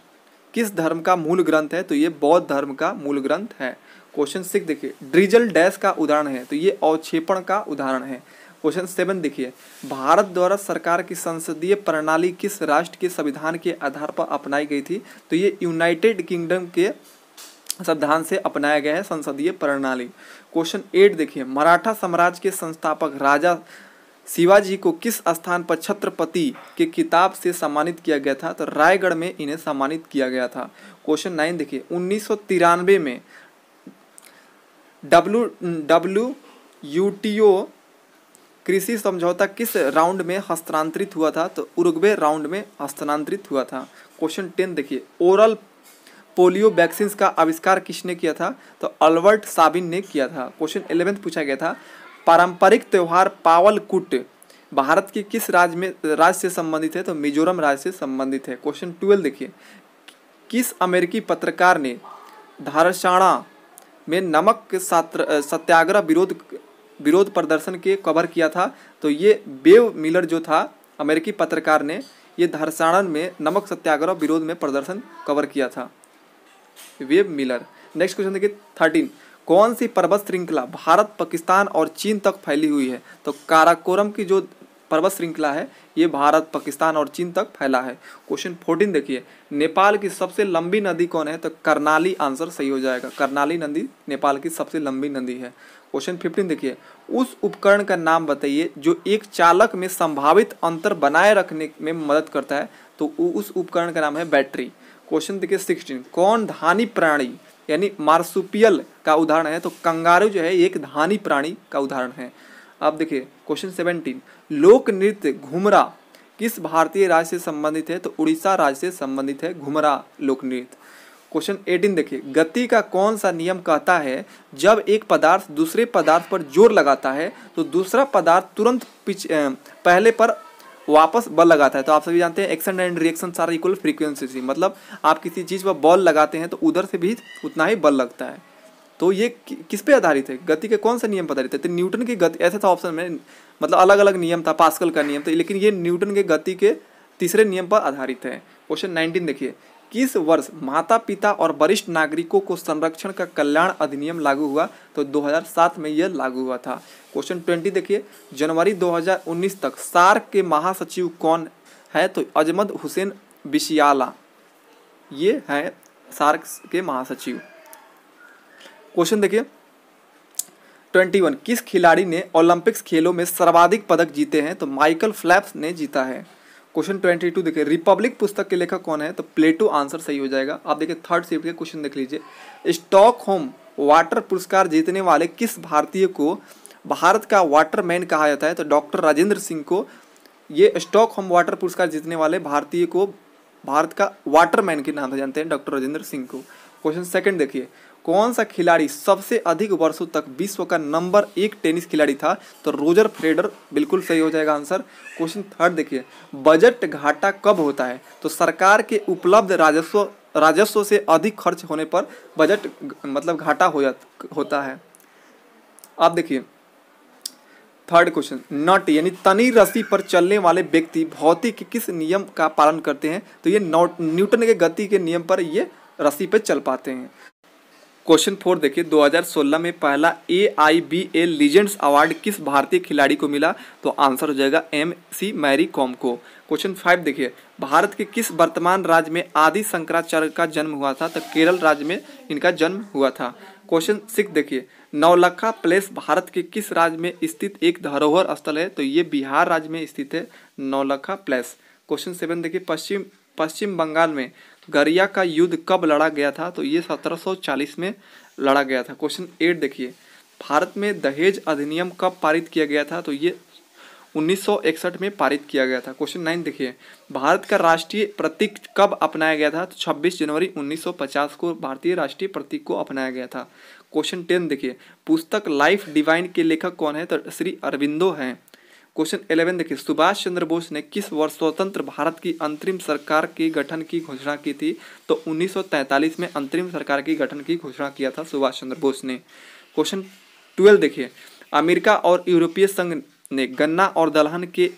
किस धर्म का मूल ग्रंथ है तो ये बौद्ध धर्म का मूल ग्रंथ है क्वेश्चन सिक्स देखिए ड्रिजल डैश का उदाहरण है तो ये अवक्षेपण का उदाहरण है क्वेश्चन सेवन देखिए भारत द्वारा सरकार की संसदीय प्रणाली किस राष्ट्र के संविधान के आधार पर अपनाई गई थी तो ये यूनाइटेड किंगडम के संविधान से अपनाया गया है संसदीय प्रणाली क्वेश्चन एट देखिए मराठा साम्राज्य के संस्थापक राजा शिवाजी को किस स्थान पर छत्रपति के किताब से सम्मानित किया गया था तो रायगढ़ में इन्हें सम्मानित किया गया था क्वेश्चन नाइन देखिए उन्नीस में W W T O कृषि समझौता किस राउंड में हस्तांतरित हुआ था तो उरुग्वे राउंड में हस्तांतरित हुआ था क्वेश्चन टेन देखिए ओरल पोलियो वैक्सीन का आविष्कार किसने किया था तो अल्बर्ट साबिन ने किया था क्वेश्चन एलेवेंथ पूछा गया था पारंपरिक त्यौहार पावलकुट भारत के किस राज्य में राज्य से संबंधित है तो मिजोरम राज्य से संबंधित है क्वेश्चन ट्वेल्व देखिए किस अमेरिकी पत्रकार ने धारसाणा में नमक सात्र सत्याग्रह विरोध विरोध प्रदर्शन के कवर किया था तो ये बेव मिलर जो था अमेरिकी पत्रकार ने ये धरसाणन में नमक सत्याग्रह विरोध में प्रदर्शन कवर किया था वेब मिलर नेक्स्ट क्वेश्चन देखिए थर्टीन कौन सी पर्वत श्रृंखला भारत पाकिस्तान और चीन तक फैली हुई है तो काराकोरम की जो पर्वत श्रृंखला है ये भारत पाकिस्तान और चीन तक फैला है क्वेश्चन फोर्टीन देखिए नेपाल की सबसे लंबी नदी कौन है तो करनाली आंसर सही हो जाएगा करनाली नदी नेपाल की सबसे लंबी नदी है क्वेश्चन फिफ्टीन देखिए उस उपकरण का नाम बताइए जो एक चालक में संभावित अंतर बनाए रखने में मदद करता है तो उस उपकरण का नाम है बैटरी क्वेश्चन देखिए सिक्सटीन कौन धानी प्राणी यानी मार्सुपियल का उदाहरण है तो कंगारू जो है एक धानी प्राणी का उदाहरण है अब देखिए क्वेश्चन सेवेंटीन लोक नृत्य घुमरा किस भारतीय राज्य से संबंधित है तो उड़ीसा राज्य से संबंधित है घुमरा लोक नृत्य क्वेश्चन एटीन देखिए गति का कौन सा नियम कहता है जब एक पदार्थ दूसरे पदार्थ पर जोर लगाता है तो दूसरा पदार्थ तुरंत पिछ पहले पर वापस बल लगाता है तो आप सभी जानते हैं एक्शन एंड रिएक्शन सारा इक्वल फ्रीक्वेंसी से मतलब आप किसी चीज़ पर बॉल लगाते हैं तो उधर से भी उतना ही बल लगता है तो ये किस पे आधारित है गति के कौन से नियम पर आधारित है तो न्यूटन की गति ऐसा था ऑप्शन में मतलब अलग अलग नियम था पास्कल का नियम था लेकिन ये न्यूटन के गति के तीसरे नियम पर आधारित है क्वेश्चन नाइनटीन देखिए किस वर्ष माता पिता और वरिष्ठ नागरिकों को संरक्षण का कल्याण अधिनियम लागू हुआ तो 2007 में यह लागू हुआ था क्वेश्चन ट्वेंटी देखिए जनवरी 2019 तक सार्क के महासचिव कौन है तो अजमद हुसैन बिशियाला ये हैं सार्क के महासचिव क्वेश्चन देखिए ट्वेंटी वन किस खिलाड़ी ने ओलंपिक्स खेलों में सर्वाधिक पदक जीते हैं तो माइकल फ्लैप्स ने जीता है क्वेश्चन ट्वेंटी टू देखिए रिपब्लिक पुस्तक के लेखक कौन है तो प्लेटो आंसर सही हो जाएगा आप देखिए थर्ड शिफ्ट के क्वेश्चन देख लीजिए स्टॉक होम वाटर पुरस्कार जीतने वाले किस भारतीय को भारत का वाटरमैन कहा जाता है तो डॉक्टर राजेंद्र सिंह को ये स्टॉक होम वाटर पुरस्कार जीतने वाले भारतीय को भारत का वाटरमैन के नाम से जानते हैं डॉक्टर राजेंद्र सिंह को क्वेश्चन सेकंड देखिए कौन सा खिलाड़ी सबसे अधिक वर्षों तक विश्व का नंबर एक टेनिस खिलाड़ी था तो रोजर फ्रेडर बिल्कुल सही हो जाएगा आंसर क्वेश्चन थर्ड देखिए बजट घाटा कब होता है तो सरकार के उपलब्ध राजस्व राजस्व से अधिक खर्च होने पर बजट मतलब घाटा हो जाता होता है आप देखिए थर्ड क्वेश्चन नट यानी तनी रस्सी पर चलने वाले व्यक्ति भौतिक किस नियम का पालन करते हैं तो ये न्यूटन के गति के नियम पर ये रस्सी पे चल पाते हैं क्वेश्चन फोर देखिए 2016 में पहला A I B A legends award किस भारतीय खिलाड़ी को मिला तो आंसर हो जाएगा एम सी मैरी कॉम को क्वेश्चन फाइव देखिए भारत के किस वर्तमान राज्य में आदि शंकराचार्य का जन्म हुआ था तो केरल राज्य में इनका जन्म हुआ था क्वेश्चन सिक्स देखिए नौलखा प्लेस भारत के किस राज्य में स्थित एक धरोहर स्थल है तो ये बिहार राज्य में स्थित है नौलखा प्लेस क्वेश्चन सेवन देखिए पश्चिम पश्चिम बंगाल में गरिया का युद्ध कब लड़ा गया था तो ये 1740 में लड़ा गया था क्वेश्चन एट देखिए भारत में दहेज अधिनियम कब पारित किया गया था तो ये 1961 में पारित किया गया था क्वेश्चन नाइन देखिए भारत का राष्ट्रीय प्रतीक कब अपनाया गया था तो 26 जनवरी 1950 को भारतीय राष्ट्रीय प्रतीक को अपनाया गया था क्वेश्चन टेन देखिए पुस्तक लाइफ डिवाइन के लेखक कौन है तो श्री अरविंदो हैं क्वेश्चन इलेवन देखिए सुभाष चंद्र बोस ने किस वर्ष स्वतंत्र भारत की अंतरिम सरकार के गठन की घोषणा की थी तो 1943 में अंतरिम सरकार की गठन की घोषणा किया था सुभाष चंद्र बोस ने क्वेश्चन ट्वेल्व देखिए अमेरिका और यूरोपीय संघ ने गन्ना और दलहन के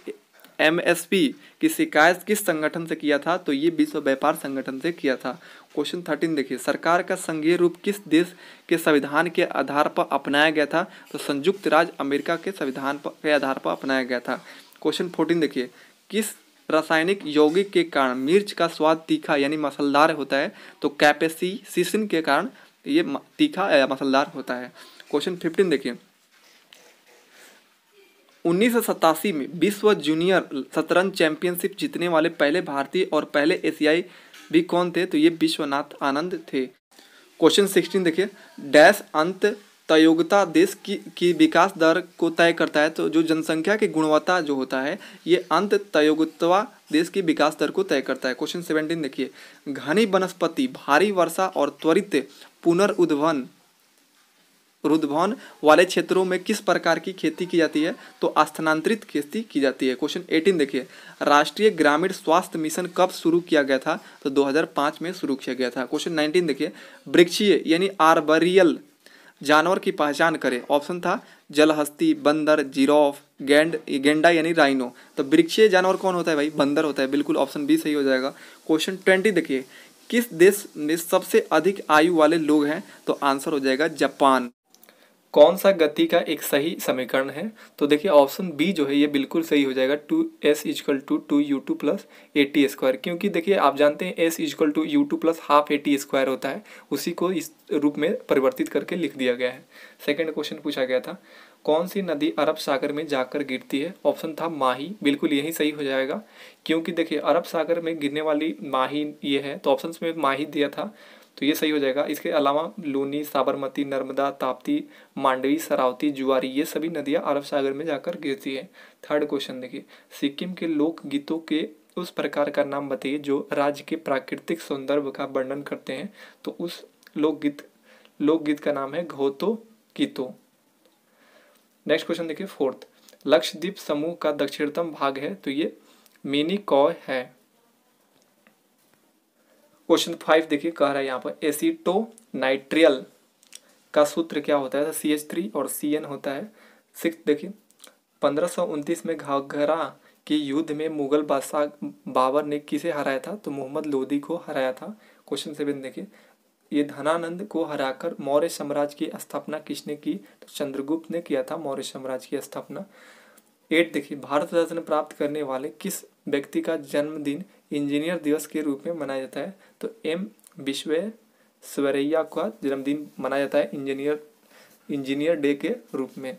एमएसपी की शिकायत किस संगठन से किया था तो ये विश्व व्यापार संगठन से किया था क्वेश्चन थर्टीन देखिए सरकार का संघीय रूप किस देश के संविधान के आधार पर अपनाया गया था तो संयुक्त राज्य अमेरिका के संविधान पर के आधार पर अपनाया गया था क्वेश्चन फोर्टीन देखिए किस रासायनिक यौगिक के कारण मिर्च का स्वाद तीखा यानी मसलदार होता है तो कैपेसिसिन के कारण ये तीखा या मसलदार होता है क्वेश्चन फिफ्टीन देखिए उन्नीस में विश्व जूनियर शतरंज चैंपियनशिप जीतने वाले पहले भारतीय और पहले एशियाई भी कौन थे तो ये विश्वनाथ आनंद थे क्वेश्चन सिक्सटीन देखिए डैश अंत तयोग्यता देश की की विकास दर को तय करता है तो जो जनसंख्या की गुणवत्ता जो होता है ये अंत तयोगता देश की विकास दर को तय करता है क्वेश्चन सेवेंटीन देखिए घनी वनस्पति भारी वर्षा और त्वरित पुनर्उद्वन रुद्भवन वाले क्षेत्रों में किस प्रकार की खेती की जाती है तो स्थानांतरित खेती की जाती है क्वेश्चन एटीन देखिए राष्ट्रीय ग्रामीण स्वास्थ्य मिशन कब शुरू किया गया था तो 2005 में शुरू किया गया था क्वेश्चन नाइनटीन देखिए वृक्षीय यानी आर्बरियल जानवर की पहचान करें ऑप्शन था जलहस्ती बंदर जीरोफ गेंड गेंडा यानी राइनो तो वृक्षीय जानवर कौन होता है भाई बंदर होता है बिल्कुल ऑप्शन बी सही हो जाएगा क्वेश्चन ट्वेंटी देखिए किस देश में सबसे अधिक आयु वाले लोग हैं तो आंसर हो जाएगा जापान कौन सा गति का एक सही समीकरण है तो देखिए ऑप्शन बी जो है ये बिल्कुल सही हो जाएगा two S is equal to to U two plus A T square क्योंकि देखिए आप जानते हैं S is equal to U two plus half A T square होता है उसी को इस रूप में परिवर्तित करके लिख दिया गया है सेकेंड क्वेश्चन पूछा गया था कौन सी नदी अरब सागर में जाकर गिरती है ऑप्शन था माही बिल्कुल यही सही हो जाएगा क्योंकि देखिए अरब सागर में गिरने वाली माही ये है तो ऑप्शन में माही दिया था तो ये सही हो जाएगा इसके अलावा लूनी साबरमती नर्मदा ताप्ती मांडवी सरावती जुआरी ये सभी नदियाँ अरब सागर में जाकर गिरती है थर्ड क्वेश्चन देखिए सिक्किम के लोक गीतों के उस प्रकार का नाम बताइए जो राज्य के प्राकृतिक सौंदर्य का वर्णन करते हैं तो उस लोकगीत लोकगीत का नाम है घोतो गीतो नेक्स्ट क्वेश्चन देखिए फोर्थ लक्षद्वीप समूह का दक्षिणतम भाग है तो ये मिनी कॉय है क्वेश्चन फाइव देखिए कह रहा है यहाँ पर एसीटो नाइट्रियल का सूत्र क्या होता है सी एच थ्री और सी एन होता है सिक्स देखिए पंद्रह सौ उनतीस में घाघरा के युद्ध में मुगल बादशाह बाबर ने किसे हराया था तो मोहम्मद लोधी को हराया था क्वेश्चन सेवन देखिए ये धनानंद को हराकर मौर्य साम्राज्य की स्थापना किसने की तो चंद्रगुप्त ने किया था मौर्य साम्राज्य की स्थापना एट देखिए भारत रत्न प्राप्त करने वाले किस व्यक्ति का जन्मदिन इंजीनियर दिवस के रूप में मनाया जाता है तो एम विश्व स्वरैया का जन्मदिन मनाया जाता है इंजीनियर इंजीनियर डे के रूप में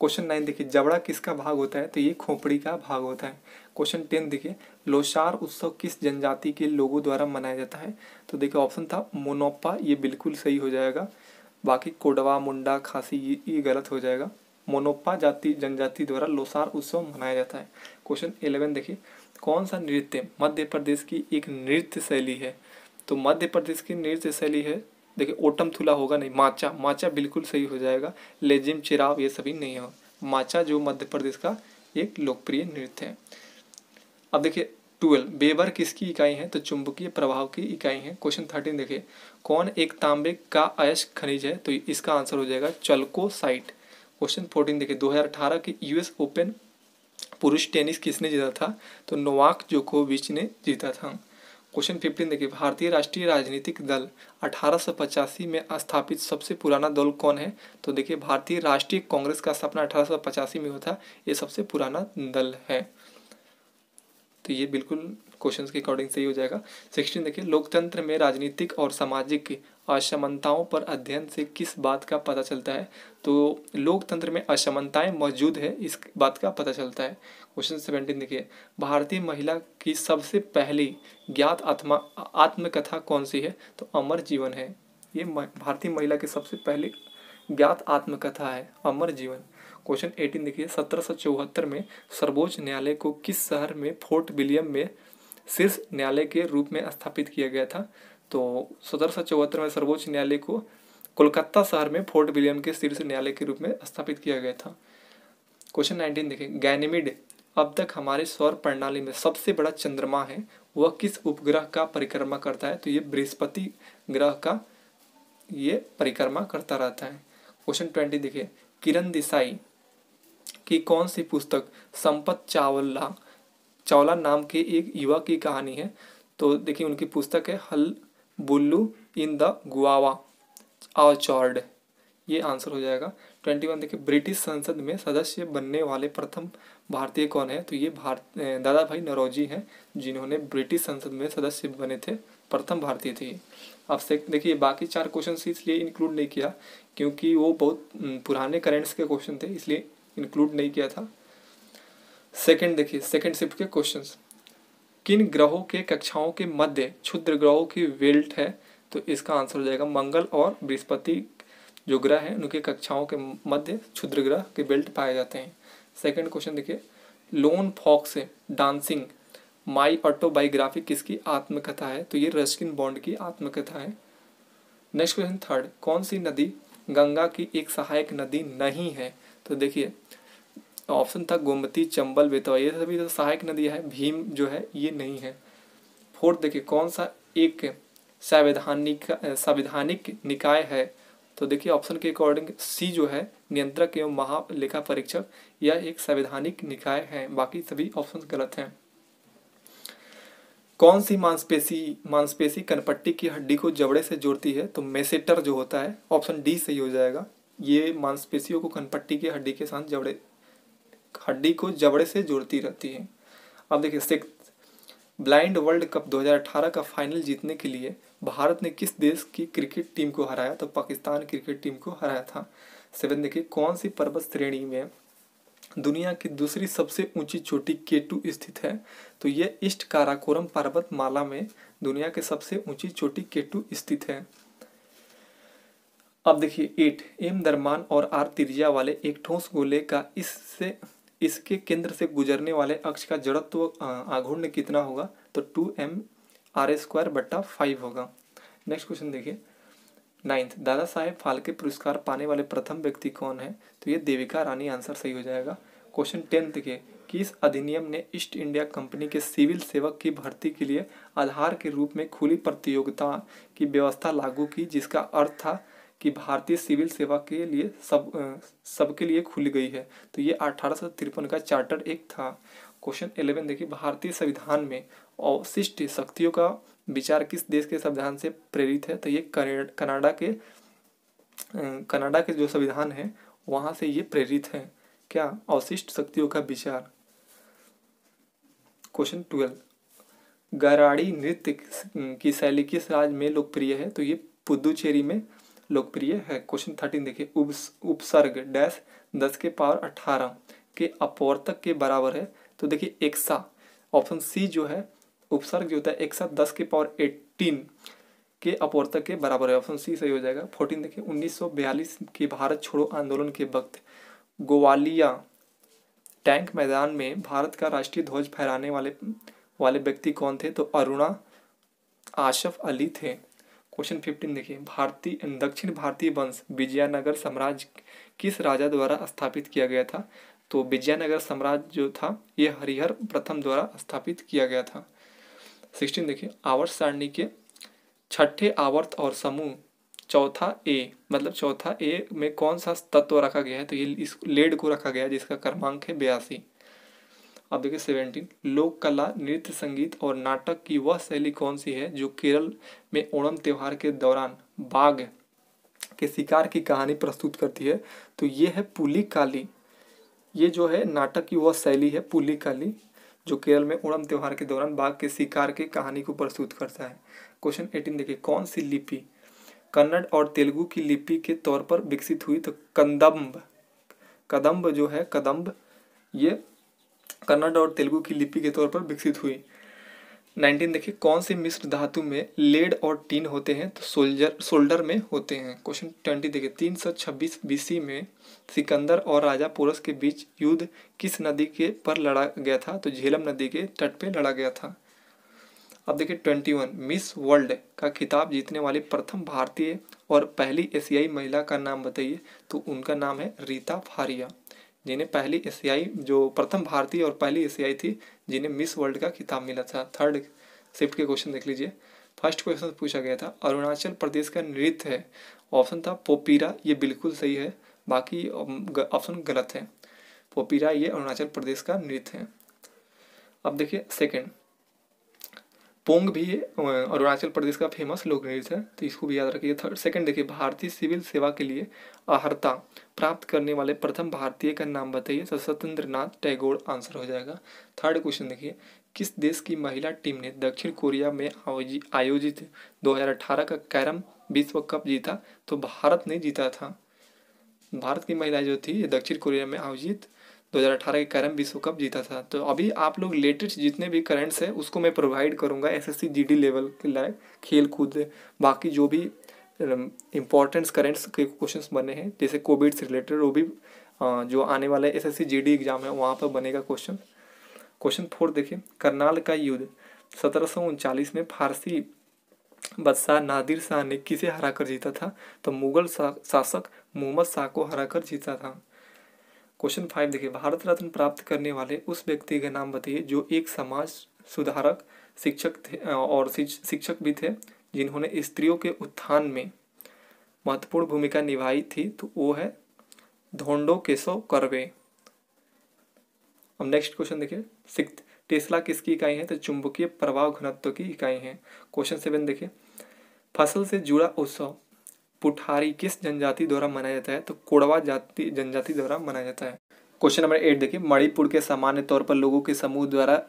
क्वेश्चन नाइन देखिए जबड़ा किसका भाग होता है तो ये खोपड़ी का भाग होता है क्वेश्चन टेन देखिए लोसार उत्सव किस जनजाति के लोगों द्वारा मनाया जाता है तो देखिए ऑप्शन था मोनोपा ये बिल्कुल सही हो जाएगा बाकी कोडवा मुंडा खासी ये, ये गलत हो जाएगा मोनोपा जाति जनजाति द्वारा लोसार उत्सव मनाया जाता है क्वेश्चन इलेवन देखिए कौन सा नृत्य मध्य प्रदेश की एक नृत्य शैली है तो मध्य प्रदेश की नृत्य शैली है देखिए ओटम थुला होगा नहीं माचा माचा बिल्कुल सही हो जाएगा लेजिम चिराव ये सभी नहीं हो माचा जो मध्य प्रदेश का एक लोकप्रिय नृत्य है अब देखिए ट्वेल्व बेबर किसकी इकाई है तो चुंबकीय प्रभाव की इकाई है क्वेश्चन थर्टीन देखिए कौन एक तांबे का अयश खनिज है तो इसका आंसर हो जाएगा चलको क्वेश्चन फोर्टीन देखिए 2018 के यूएस ओपन पुरुष टेनिस किसने जीता था तो नोवाक जोकोविच ने जीता था क्वेश्चन फिफ्टीन देखिए भारतीय राष्ट्रीय राजनीतिक दल अठारह में स्थापित सबसे पुराना दल कौन है तो देखिए भारतीय राष्ट्रीय कांग्रेस का स्थापना अठारह में हुआ था ये सबसे पुराना दल है तो ये बिल्कुल क्वेश्चंस के अकॉर्डिंग सही हो जाएगा सिक्सटीन देखिए लोकतंत्र में राजनीतिक और सामाजिक असमानताओं पर अध्ययन से किस बात का पता चलता है तो लोकतंत्र में असमानताएं मौजूद है इस बात का पता चलता है क्वेश्चन सेवेंटीन देखिए भारतीय महिला की सबसे पहली ज्ञात आत्मा आत्मकथा कौन सी है तो अमर जीवन है ये भारतीय महिला की सबसे पहली ज्ञात आत्मकथा है अमर जीवन क्वेश्चन एटीन देखिए सत्रह सौ चौहत्तर में सर्वोच्च न्यायालय को किस शहर में फोर्ट विलियम में शीर्ष न्यायालय के रूप में स्थापित किया गया था तो सत्रह में सर्वोच्च न्यायालय को कोलकाता शहर में फोर्ट विलियम के शीर्ष न्यायालय के रूप में स्थापित किया गया था क्वेश्चन नाइनटीन देखें गैनिमिड अब तक हमारे सौर प्रणाली में सबसे बड़ा चंद्रमा है वह किस उपग्रह का परिक्रमा करता है तो ये बृहस्पति ग्रह का ये परिक्रमा करता रहता है क्वेश्चन ट्वेंटी देखिए किरण देसाई की कौन सी पुस्तक संपत चावला चावला नाम के एक युवा की कहानी है तो देखिए उनकी पुस्तक है हल बुल्लू इन द गुआवा ऑर्चॉर्ड ये आंसर हो जाएगा ट्वेंटी वन देखिए ब्रिटिश संसद में सदस्य बनने वाले प्रथम भारतीय कौन है तो ये भारत दादा भाई नरोजी हैं जिन्होंने ब्रिटिश संसद में सदस्य बने थे प्रथम भारतीय थे अब से देखिए बाकी चार क्वेश्चन इसलिए इंक्लूड नहीं किया क्योंकि वो बहुत पुराने करेंट्स के क्वेश्चन थे इसलिए इंक्लूड नहीं किया था सेकंड देखिए सेकंड शिफ्ट के क्वेश्चंस किन ग्रहों के कक्षाओं के मध्य क्षुद्र ग्रहों की वेल्ट है तो इसका आंसर हो जाएगा मंगल और बृहस्पति जो ग्रह हैं उनके कक्षाओं के मध्य क्षुद्र ग्रह के बेल्ट पाए जाते हैं सेकंड क्वेश्चन देखिए lone fox dancing my autobiography किसकी आत्मकथा है तो ये रस्किन बॉन्ड की आत्मकथा है नेक्स्ट क्वेश्चन थर्ड कौन सी नदी गंगा की एक सहायक नदी नहीं है तो देखिए ऑप्शन था गोमती चंबल बेतवा ये सभी तो सहायक नदियाँ है भीम जो है ये नहीं है फोर्थ देखिए कौन सा एक संवैधानिक संवैधानिक निकाय है तो देखिए ऑप्शन के अकॉर्डिंग सी जो है नियंत्रक एवं महालेखा परीक्षक यह एक संवैधानिक निकाय है बाकी सभी ऑप्शन गलत हैं कौन सी मांसपेशी मांसपेशी कनपट्टी की हड्डी को जबड़े से जोड़ती है तो मेसेटर जो होता है ऑप्शन डी सही हो जाएगा ये मांसपेशियों को कनपट्टी की हड्डी के साथ जबड़े हड्डी को जबड़े से जोड़ती रहती है अब देखिए सिक्स ब्लाइंड वर्ल्ड कप 2018 का फाइनल जीतने के लिए भारत ने किस देश की क्रिकेट टीम को हराया तो पाकिस्तान क्रिकेट टीम को हराया था सेवन देखिए कौन सी पर्वत श्रेणी में दुनिया की दूसरी सबसे ऊंची चोटी केटू स्थित है तो यह ईस्ट काराकोरम पर्वत माला में दुनिया के सबसे ऊंची चोटी केटू स्थित है अब देखिए एट एम दरमान और आर तिरिया वाले एक ठोस गोले का इससे इसके केंद्र से गुजरने वाले अक्ष का जड़त्व आघूर्ण कितना होगा तो टू एम आर स्क्वायर बट्टा फाइव होगा नेक्स्ट क्वेश्चन देखिए नाइन्थ दादा साहेब फाल्के पुरस्कार पाने वाले प्रथम व्यक्ति कौन है तो ये देविका रानी आंसर सही हो जाएगा क्वेश्चन टेंथ के किस अधिनियम ने ईस्ट इंडिया कंपनी के सिविल सेवक की भर्ती के लिए आधार के रूप में खुली प्रतियोगिता की व्यवस्था लागू की जिसका अर्थ था कि भारतीय सिविल सेवा के लिए सब सबके लिए खुल गई है तो ये अठारह का चार्टर एक था क्वेश्चन एलेवन देखिए भारतीय संविधान में अवशिष्ट शक्तियों का विचार किस देश के संविधान से प्रेरित है तो ये कनाडा के कनाडा के जो संविधान है वहाँ से ये प्रेरित है क्या अवशिष्ट शक्तियों का विचार क्वेश्चन ट्वेल्व गराड़ी नृत्य की शैली किस राज्य में लोकप्रिय है तो ये पुदुचेरी में लोकप्रिय है क्वेश्चन थर्टीन देखिए उपसर्ग डैश दस के पावर अठारह के अपवर्तक के बराबर है तो देखिए एक्सा ऑप्शन सी जो है उपसर्ग जो होता है एक साथ दस के पावर एटीन के अपवर्तक के बराबर है ऑप्शन सी सही हो जाएगा फोर्टीन देखिए 1942 के भारत छोड़ो आंदोलन के वक्त ग्वालिया टैंक मैदान में भारत का राष्ट्रीय ध्वज फहराने वाले वाले व्यक्ति कौन थे तो अरुणा आशफ अली थे क्वेश्चन फिफ्टीन देखिए भारतीय दक्षिण भारतीय वंश विजयानगर साम्राज्य किस राजा द्वारा स्थापित किया गया था तो विजयानगर साम्राज्य जो था ये हरिहर प्रथम द्वारा स्थापित किया गया था सिक्सटीन देखिए आवर्त सारणी के छठे आवर्त और समूह चौथा ए मतलब चौथा ए में कौन सा तत्व रखा गया है तो ये इस लेड को रखा गया है जिसका क्रमांक है बयासी अब देखिए सेवेंटीन लोक कला नृत्य संगीत और नाटक की वह शैली कौन सी है जो केरल में ओणम त्यौहार के दौरान बाघ के शिकार की कहानी प्रस्तुत करती है तो ये है पुली काली ये जो है नाटक की वह शैली है पुली काली जो केरल में ओणम त्यौहार के दौरान बाघ के शिकार की कहानी को प्रस्तुत करता है क्वेश्चन एटीन देखिए कौन सी लिपि कन्नड़ और तेलुगु की लिपि के तौर पर विकसित हुई तो कदम्ब कदम्ब जो है कदम्ब ये कन्नड़ और तेलुगु की लिपि के तौर पर विकसित हुई नाइनटीन देखिए कौन से मिश्र धातु में लेड और टीन होते हैं तो सोल्जर सोल्डर में होते हैं क्वेश्चन ट्वेंटी देखिए तीन सौ छब्बीस बीसी में सिकंदर और राजा पोरस के बीच युद्ध किस नदी के पर लड़ा गया था तो झेलम नदी के तट पे लड़ा गया था अब देखिए ट्वेंटी वन मिस वर्ल्ड का खिताब जीतने वाली प्रथम भारतीय और पहली एशियाई महिला का नाम बताइए तो उनका नाम है रीता फारिया जिन्हें पहली एशियाई जो प्रथम भारतीय और पहली एशियाई थी जिन्हें मिस वर्ल्ड का खिताब मिला था थर्ड शिफ्ट के क्वेश्चन देख लीजिए फर्स्ट क्वेश्चन पूछा गया था अरुणाचल प्रदेश का नृत्य है ऑप्शन था पोपीरा ये बिल्कुल सही है बाकी ऑप्शन गलत है पोपीरा ये अरुणाचल प्रदेश का नृत्य है अब देखिए सेकंड पोंग भी अरुणाचल प्रदेश का फेमस लोक नृत्य है तो इसको भी याद रखिए थर्ड सेकंड देखिए भारतीय सिविल सेवा के लिए अहर्ता प्राप्त करने वाले प्रथम भारतीय का नाम बताइए तो स्वतंत्र नाथ टैगोर आंसर हो जाएगा थर्ड क्वेश्चन देखिए किस देश की महिला टीम ने दक्षिण कोरिया में आयोजित दो का कैरम विश्व कप जीता तो भारत ने जीता था भारत की महिला जो थी दक्षिण कोरिया में आयोजित 2018 के कैरम विश्व कप जीता था तो अभी आप लोग लेटेस्ट जितने भी करेंट्स हैं उसको मैं प्रोवाइड करूँगा एस एस लेवल के लायक खेल कूद बाकी जो भी इम्पोर्टेंट्स करेंट्स के क्वेश्चन बने हैं जैसे कोविड से रिलेटेड वो भी जो आने वाला एस एस एग्ज़ाम है वहाँ पर बनेगा क्वेश्चन क्वेश्चन फोर देखिए करनाल का युद्ध सत्रह में फारसी बादशाह नादिर शाह ने किसे हरा कर जीता था तो मुगल शासक मोहम्मद शाह को हरा कर जीता था क्वेश्चन फाइव देखिए भारत रत्न प्राप्त करने वाले उस व्यक्ति का नाम बताइए जो एक समाज सुधारक शिक्षक थे और शिक्षक भी थे जिन्होंने स्त्रियों के उत्थान में महत्वपूर्ण भूमिका निभाई थी तो वो है धोंडो केशव करवे अब नेक्स्ट क्वेश्चन देखिए टेस्ला किसकी इकाई है तो चुंबकीय प्रभाव घनत्व की इकाई है क्वेश्चन सेवन देखिए फसल से जुड़ा उत्सव पुठारी किस जनजाति द्वारा मनाया जाता है तो कोड़वा जाति जनजाति द्वारा मनाया जाता है क्वेश्चन नंबर एट देखिए मणिपुर के सामान्य तौर पर लोगों के समूह द्वारा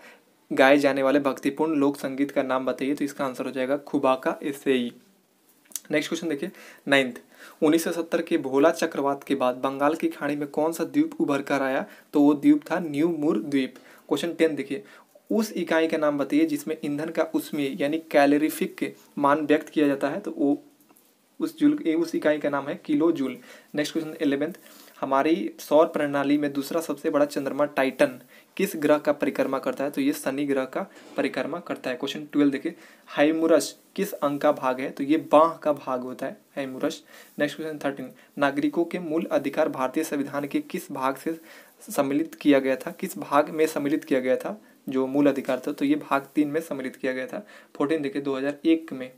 गाए जाने वाले भक्तिपूर्ण लोक संगीत का नाम बताइए तो इसका आंसर हो जाएगा खुबाका एसेई नेक्स्ट क्वेश्चन देखिए नाइन्थ 1970 के भोला चक्रवात के बाद बंगाल की खाड़ी में कौन सा द्वीप उभर कर आया तो वो द्वीप था न्यू मुर द्वीप क्वेश्चन टेन देखिए उस इकाई का नाम बताइए जिसमें ईंधन का उसमें यानी कैलोरीफिक मान व्यक्त किया जाता है तो वो उस जूल उस इकाई का नाम है kilo joule next question eleventh हमारी सौर प्रणाली में दूसरा सबसे बड़ा चंद्रमा टाइटन किस ग्रह का परिक्रमा करता है तो ये शनि ग्रह का परिक्रमा करता है क्वेश्चन ट्वेल्व देखिए हाइमुरस किस अंग का भाग है तो ये बाह का भाग होता है हाइमुरस नेक्स्ट क्वेश्चन थर्टीन नागरिकों के मूल अधिकार भारतीय संविधान के किस भाग से सम्मिलित किया गया था किस भाग में सम्मिलित किया गया था जो मूल अधिकार था तो ये भाग तीन में सम्मिलित किया गया था फोर्टीन देखिए दो में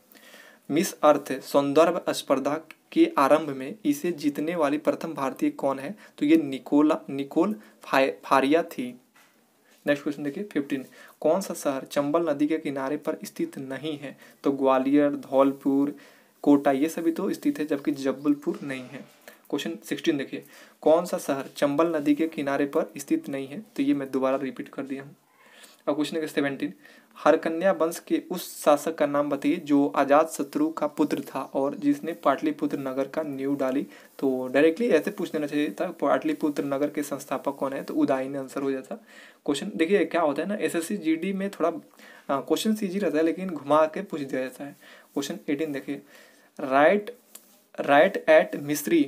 मिस अर्थ सौंदर्भ स्पर्धा के आरंभ में इसे जीतने वाली प्रथम भारतीय कौन है तो ये निकोला निकोल फारिया थी नेक्स्ट क्वेश्चन देखिए फिफ्टीन कौन सा शहर चंबल नदी के किनारे पर स्थित नहीं है तो ग्वालियर धौलपुर कोटा ये सभी तो स्थित है जबकि जबलपुर नहीं है क्वेश्चन सिक्सटीन देखिए कौन सा शहर चंबल नदी के किनारे पर स्थित नहीं है तो ये मैं दोबारा रिपीट कर दिया हूँ और क्वेश्चन नंबर सेवनटीन हरकन्या वंश के उस शासक का नाम बताइए जो आजाद शत्रु का पुत्र था और जिसने पाटलिपुत्र नगर का नींव डाली तो डायरेक्टली ऐसे पूछ देना चाहिए था पाटलिपुत्र नगर के संस्थापक कौन है तो उदायन आंसर हो जाता क्वेश्चन देखिए क्या होता है ना एस एस में थोड़ा क्वेश्चन सीजी रहता है लेकिन घुमा के पूछ दिया जाता है क्वेश्चन एटीन देखिए right right at Misri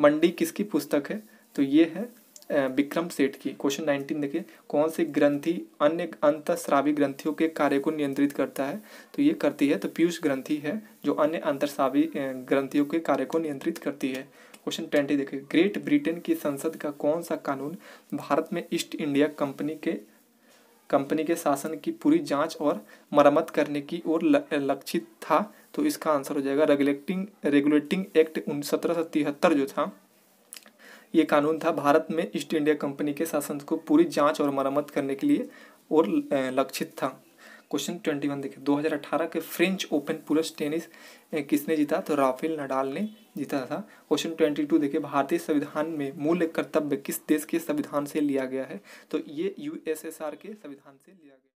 Mandi किसकी पुस्तक है तो ये है विक्रम सेठ की क्वेश्चन नाइनटीन देखिए कौन सी ग्रंथि अन्य अंतस्रावी ग्रंथियों के कार्य को नियंत्रित करता है तो ये करती है तो पीयूष ग्रंथि है जो अन्य अंतस्रावी ग्रंथियों के कार्य को नियंत्रित करती है क्वेश्चन ट्वेंटी देखिए ग्रेट ब्रिटेन की संसद का कौन सा कानून भारत में ईस्ट इंडिया कंपनी के कंपनी के शासन की पूरी जांच और मरम्मत करने की ओर लक्षित था तो इसका आंसर हो जाएगा रेगुलेटिंग रेगुलेटिंग एक्ट उन सत्रह सौ तिहत्तर जो था ये कानून था भारत में ईस्ट इंडिया कंपनी के शासन को पूरी जांच और मरम्मत करने के लिए और लक्षित था क्वेश्चन ट्वेंटी वन देखिए अठारह के फ्रेंच ओपन पुरुष टेनिस किसने जीता तो राफेल नडाल ने जीता था क्वेश्चन ट्वेंटी टू देखिए भारतीय संविधान में मूल कर्तव्य किस देश के संविधान से लिया गया है तो ये यूएसएसआर के संविधान से लिया गया